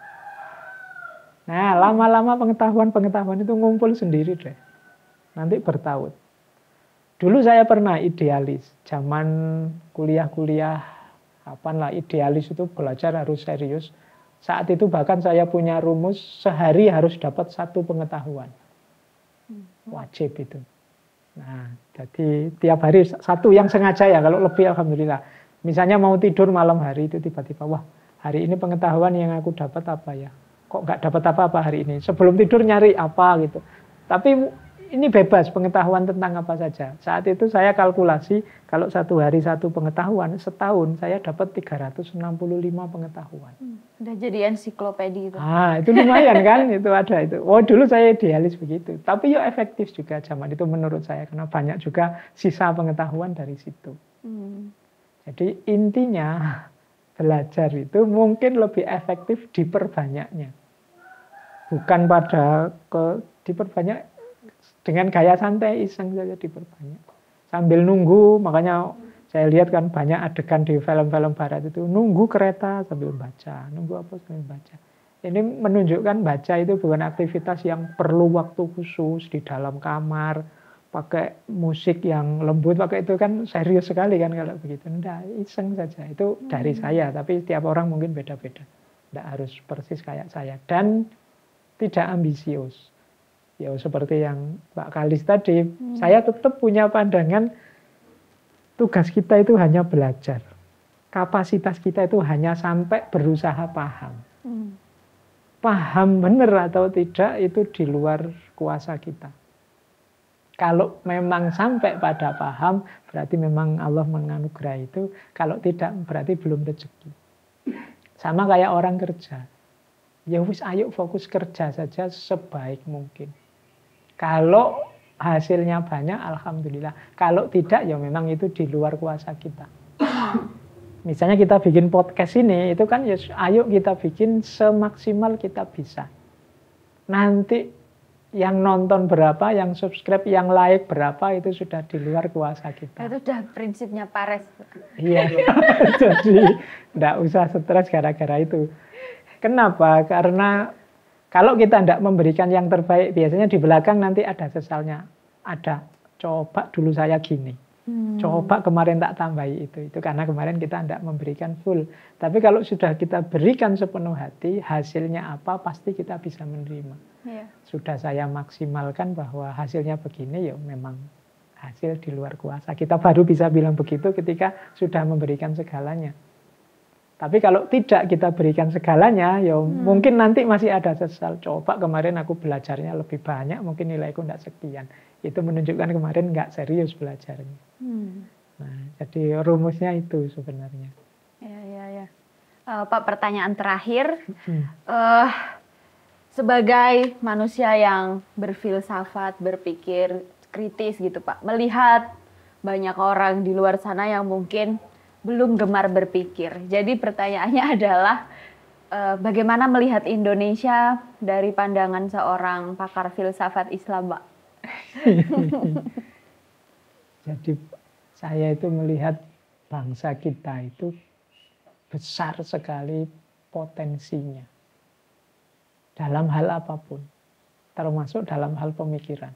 Nah, lama-lama pengetahuan-pengetahuan itu ngumpul sendiri deh. Nanti bertaut. Dulu saya pernah idealis, zaman kuliah-kuliah apa lah idealis itu belajar harus serius. Saat itu bahkan saya punya rumus sehari harus dapat satu pengetahuan. Hmm. Wajib itu. Nah, jadi tiap hari satu yang sengaja ya, kalau lebih alhamdulillah. Misalnya mau tidur malam hari itu tiba-tiba, wah hari ini pengetahuan yang aku dapat apa ya? Kok nggak dapat apa-apa hari ini? Sebelum tidur nyari apa gitu. Tapi ini bebas pengetahuan tentang apa saja. Saat itu saya kalkulasi kalau satu hari satu pengetahuan, setahun saya dapat 365 pengetahuan. Hmm, udah jadi ensiklopedi itu. Ah, itu lumayan kan, itu ada itu. Oh, dulu saya idealis begitu. Tapi ya efektif juga zaman itu menurut saya karena banyak juga sisa pengetahuan dari situ. Hmm. Jadi intinya belajar itu mungkin lebih efektif diperbanyaknya. Bukan pada ke diperbanyak dengan gaya santai iseng saja diperbanyak. Sambil nunggu, makanya saya lihat kan banyak adegan di film-film barat itu nunggu kereta sambil baca, nunggu apa sambil baca. Ini menunjukkan baca itu bukan aktivitas yang perlu waktu khusus di dalam kamar, pakai musik yang lembut, pakai itu kan serius sekali kan kalau begitu. ndak iseng saja. Itu dari hmm. saya, tapi setiap orang mungkin beda-beda. tidak harus persis kayak saya. Dan tidak ambisius ya seperti yang Pak Kalis tadi, hmm. saya tetap punya pandangan tugas kita itu hanya belajar. Kapasitas kita itu hanya sampai berusaha paham. Hmm. Paham benar atau tidak itu di luar kuasa kita. Kalau memang sampai pada paham, berarti memang Allah menganugerah itu. Kalau tidak, berarti belum rezeki. Sama kayak orang kerja. Ya wis ayo fokus kerja saja sebaik mungkin. Kalau hasilnya banyak, alhamdulillah. Kalau tidak, ya memang itu di luar kuasa kita. Misalnya kita bikin podcast ini, itu kan ya ayo kita bikin semaksimal kita bisa. Nanti yang nonton berapa, yang subscribe, yang like berapa itu sudah di luar kuasa kita. Itu sudah prinsipnya Pares. Iya, jadi tidak usah stres gara-gara itu. Kenapa? Karena kalau kita tidak memberikan yang terbaik, biasanya di belakang nanti ada sesalnya. Ada, coba dulu saya gini. Hmm. Coba kemarin tak tambahi itu. Itu karena kemarin kita tidak memberikan full. Tapi kalau sudah kita berikan sepenuh hati, hasilnya apa pasti kita bisa menerima. Yeah. Sudah saya maksimalkan bahwa hasilnya begini ya memang hasil di luar kuasa. Kita baru bisa bilang begitu ketika sudah memberikan segalanya. Tapi kalau tidak kita berikan segalanya, ya hmm. mungkin nanti masih ada sesal. Coba kemarin aku belajarnya lebih banyak, mungkin nilaiku tidak sekian. Itu menunjukkan kemarin nggak serius belajarnya. Hmm. Nah, jadi rumusnya itu sebenarnya. Ya, ya, ya. Uh, Pak, pertanyaan terakhir. Hmm. Uh, sebagai manusia yang berfilsafat, berpikir kritis gitu Pak, melihat banyak orang di luar sana yang mungkin belum gemar berpikir. Jadi pertanyaannya adalah uh, bagaimana melihat Indonesia dari pandangan seorang pakar filsafat Islam, Pak? Jadi saya itu melihat bangsa kita itu besar sekali potensinya dalam hal apapun, termasuk dalam hal pemikiran.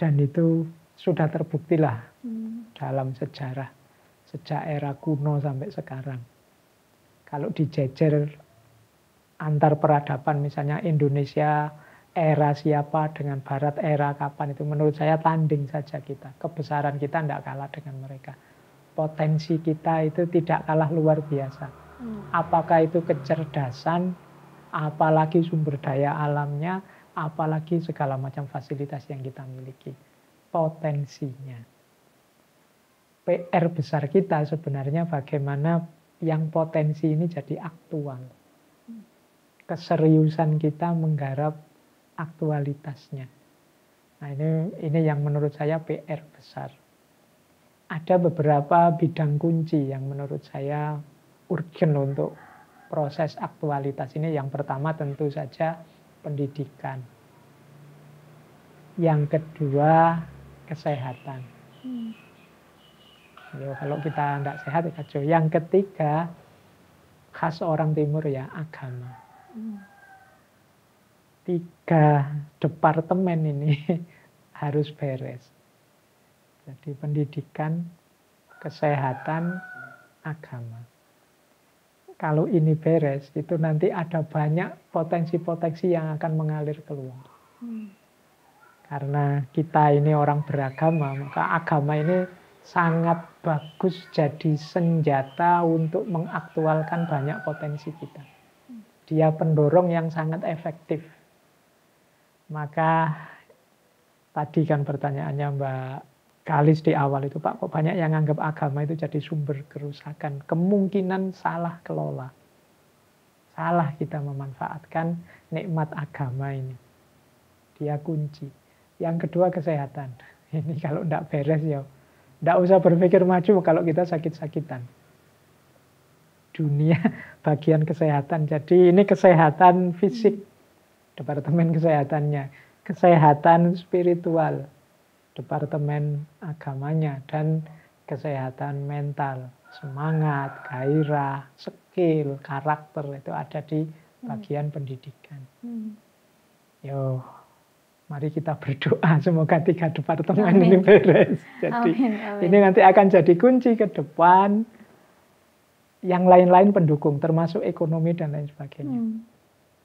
Dan itu sudah terbuktilah hmm. dalam sejarah sejak era kuno sampai sekarang. Kalau dijejer antar peradaban misalnya Indonesia era siapa dengan Barat era kapan itu menurut saya tanding saja kita. Kebesaran kita tidak kalah dengan mereka. Potensi kita itu tidak kalah luar biasa. Hmm. Apakah itu kecerdasan, apalagi sumber daya alamnya, apalagi segala macam fasilitas yang kita miliki. Potensinya. PR besar kita sebenarnya bagaimana yang potensi ini jadi aktual. Keseriusan kita menggarap aktualitasnya. Nah ini, ini yang menurut saya PR besar. Ada beberapa bidang kunci yang menurut saya urgent untuk proses aktualitas ini. Yang pertama tentu saja pendidikan. Yang kedua kesehatan. Hmm. Yo, ya, kalau kita tidak sehat ya kacau. Yang ketiga, khas orang timur ya, agama. Hmm. Tiga departemen ini harus beres. Jadi pendidikan, kesehatan, agama. Kalau ini beres, itu nanti ada banyak potensi-potensi yang akan mengalir keluar. Hmm. Karena kita ini orang beragama, maka agama ini sangat bagus jadi senjata untuk mengaktualkan banyak potensi kita. Dia pendorong yang sangat efektif. Maka tadi kan pertanyaannya Mbak Kalis di awal itu, Pak, kok banyak yang anggap agama itu jadi sumber kerusakan? Kemungkinan salah kelola. Salah kita memanfaatkan nikmat agama ini. Dia kunci. Yang kedua kesehatan. Ini kalau tidak beres ya tidak usah berpikir maju kalau kita sakit-sakitan. Dunia bagian kesehatan. Jadi ini kesehatan fisik, departemen kesehatannya. Kesehatan spiritual, departemen agamanya. Dan kesehatan mental, semangat, gairah, skill, karakter itu ada di bagian hmm. pendidikan. Hmm. Yo. Mari kita berdoa semoga tiga departemen ini beres. Jadi amin, amin. ini nanti akan jadi kunci ke depan yang lain-lain pendukung termasuk ekonomi dan lain sebagainya. Hmm.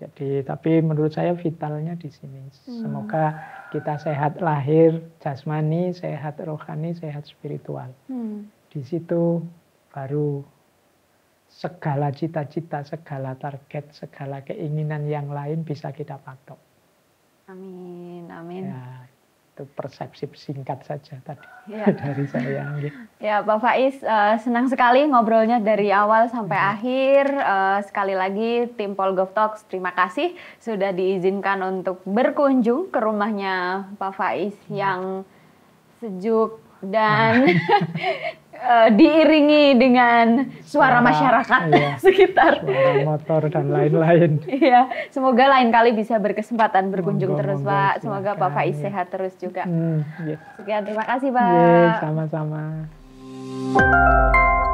Jadi tapi menurut saya vitalnya di sini. Hmm. Semoga kita sehat lahir jasmani, sehat rohani, sehat spiritual. Hmm. Di situ baru segala cita-cita, segala target, segala keinginan yang lain bisa kita patok. Amin, amin. Ya, itu persepsi singkat saja tadi ya. dari saya. Ya, Pak Faiz, eh, senang sekali ngobrolnya dari awal sampai hmm. akhir. Eh, sekali lagi, tim Polgov Talks, terima kasih sudah diizinkan untuk berkunjung ke rumahnya Pak Faiz hmm. yang sejuk dan uh, diiringi dengan suara, suara masyarakat iya, sekitar. Suara motor dan lain-lain. iya, semoga lain kali bisa berkesempatan berkunjung monggo, terus monggo, Pak. Semoga silakan, Pak Faiz iya. sehat terus juga. Hmm, yes. Iya. Sekian, terima kasih iya, Pak. Yes, sama-sama.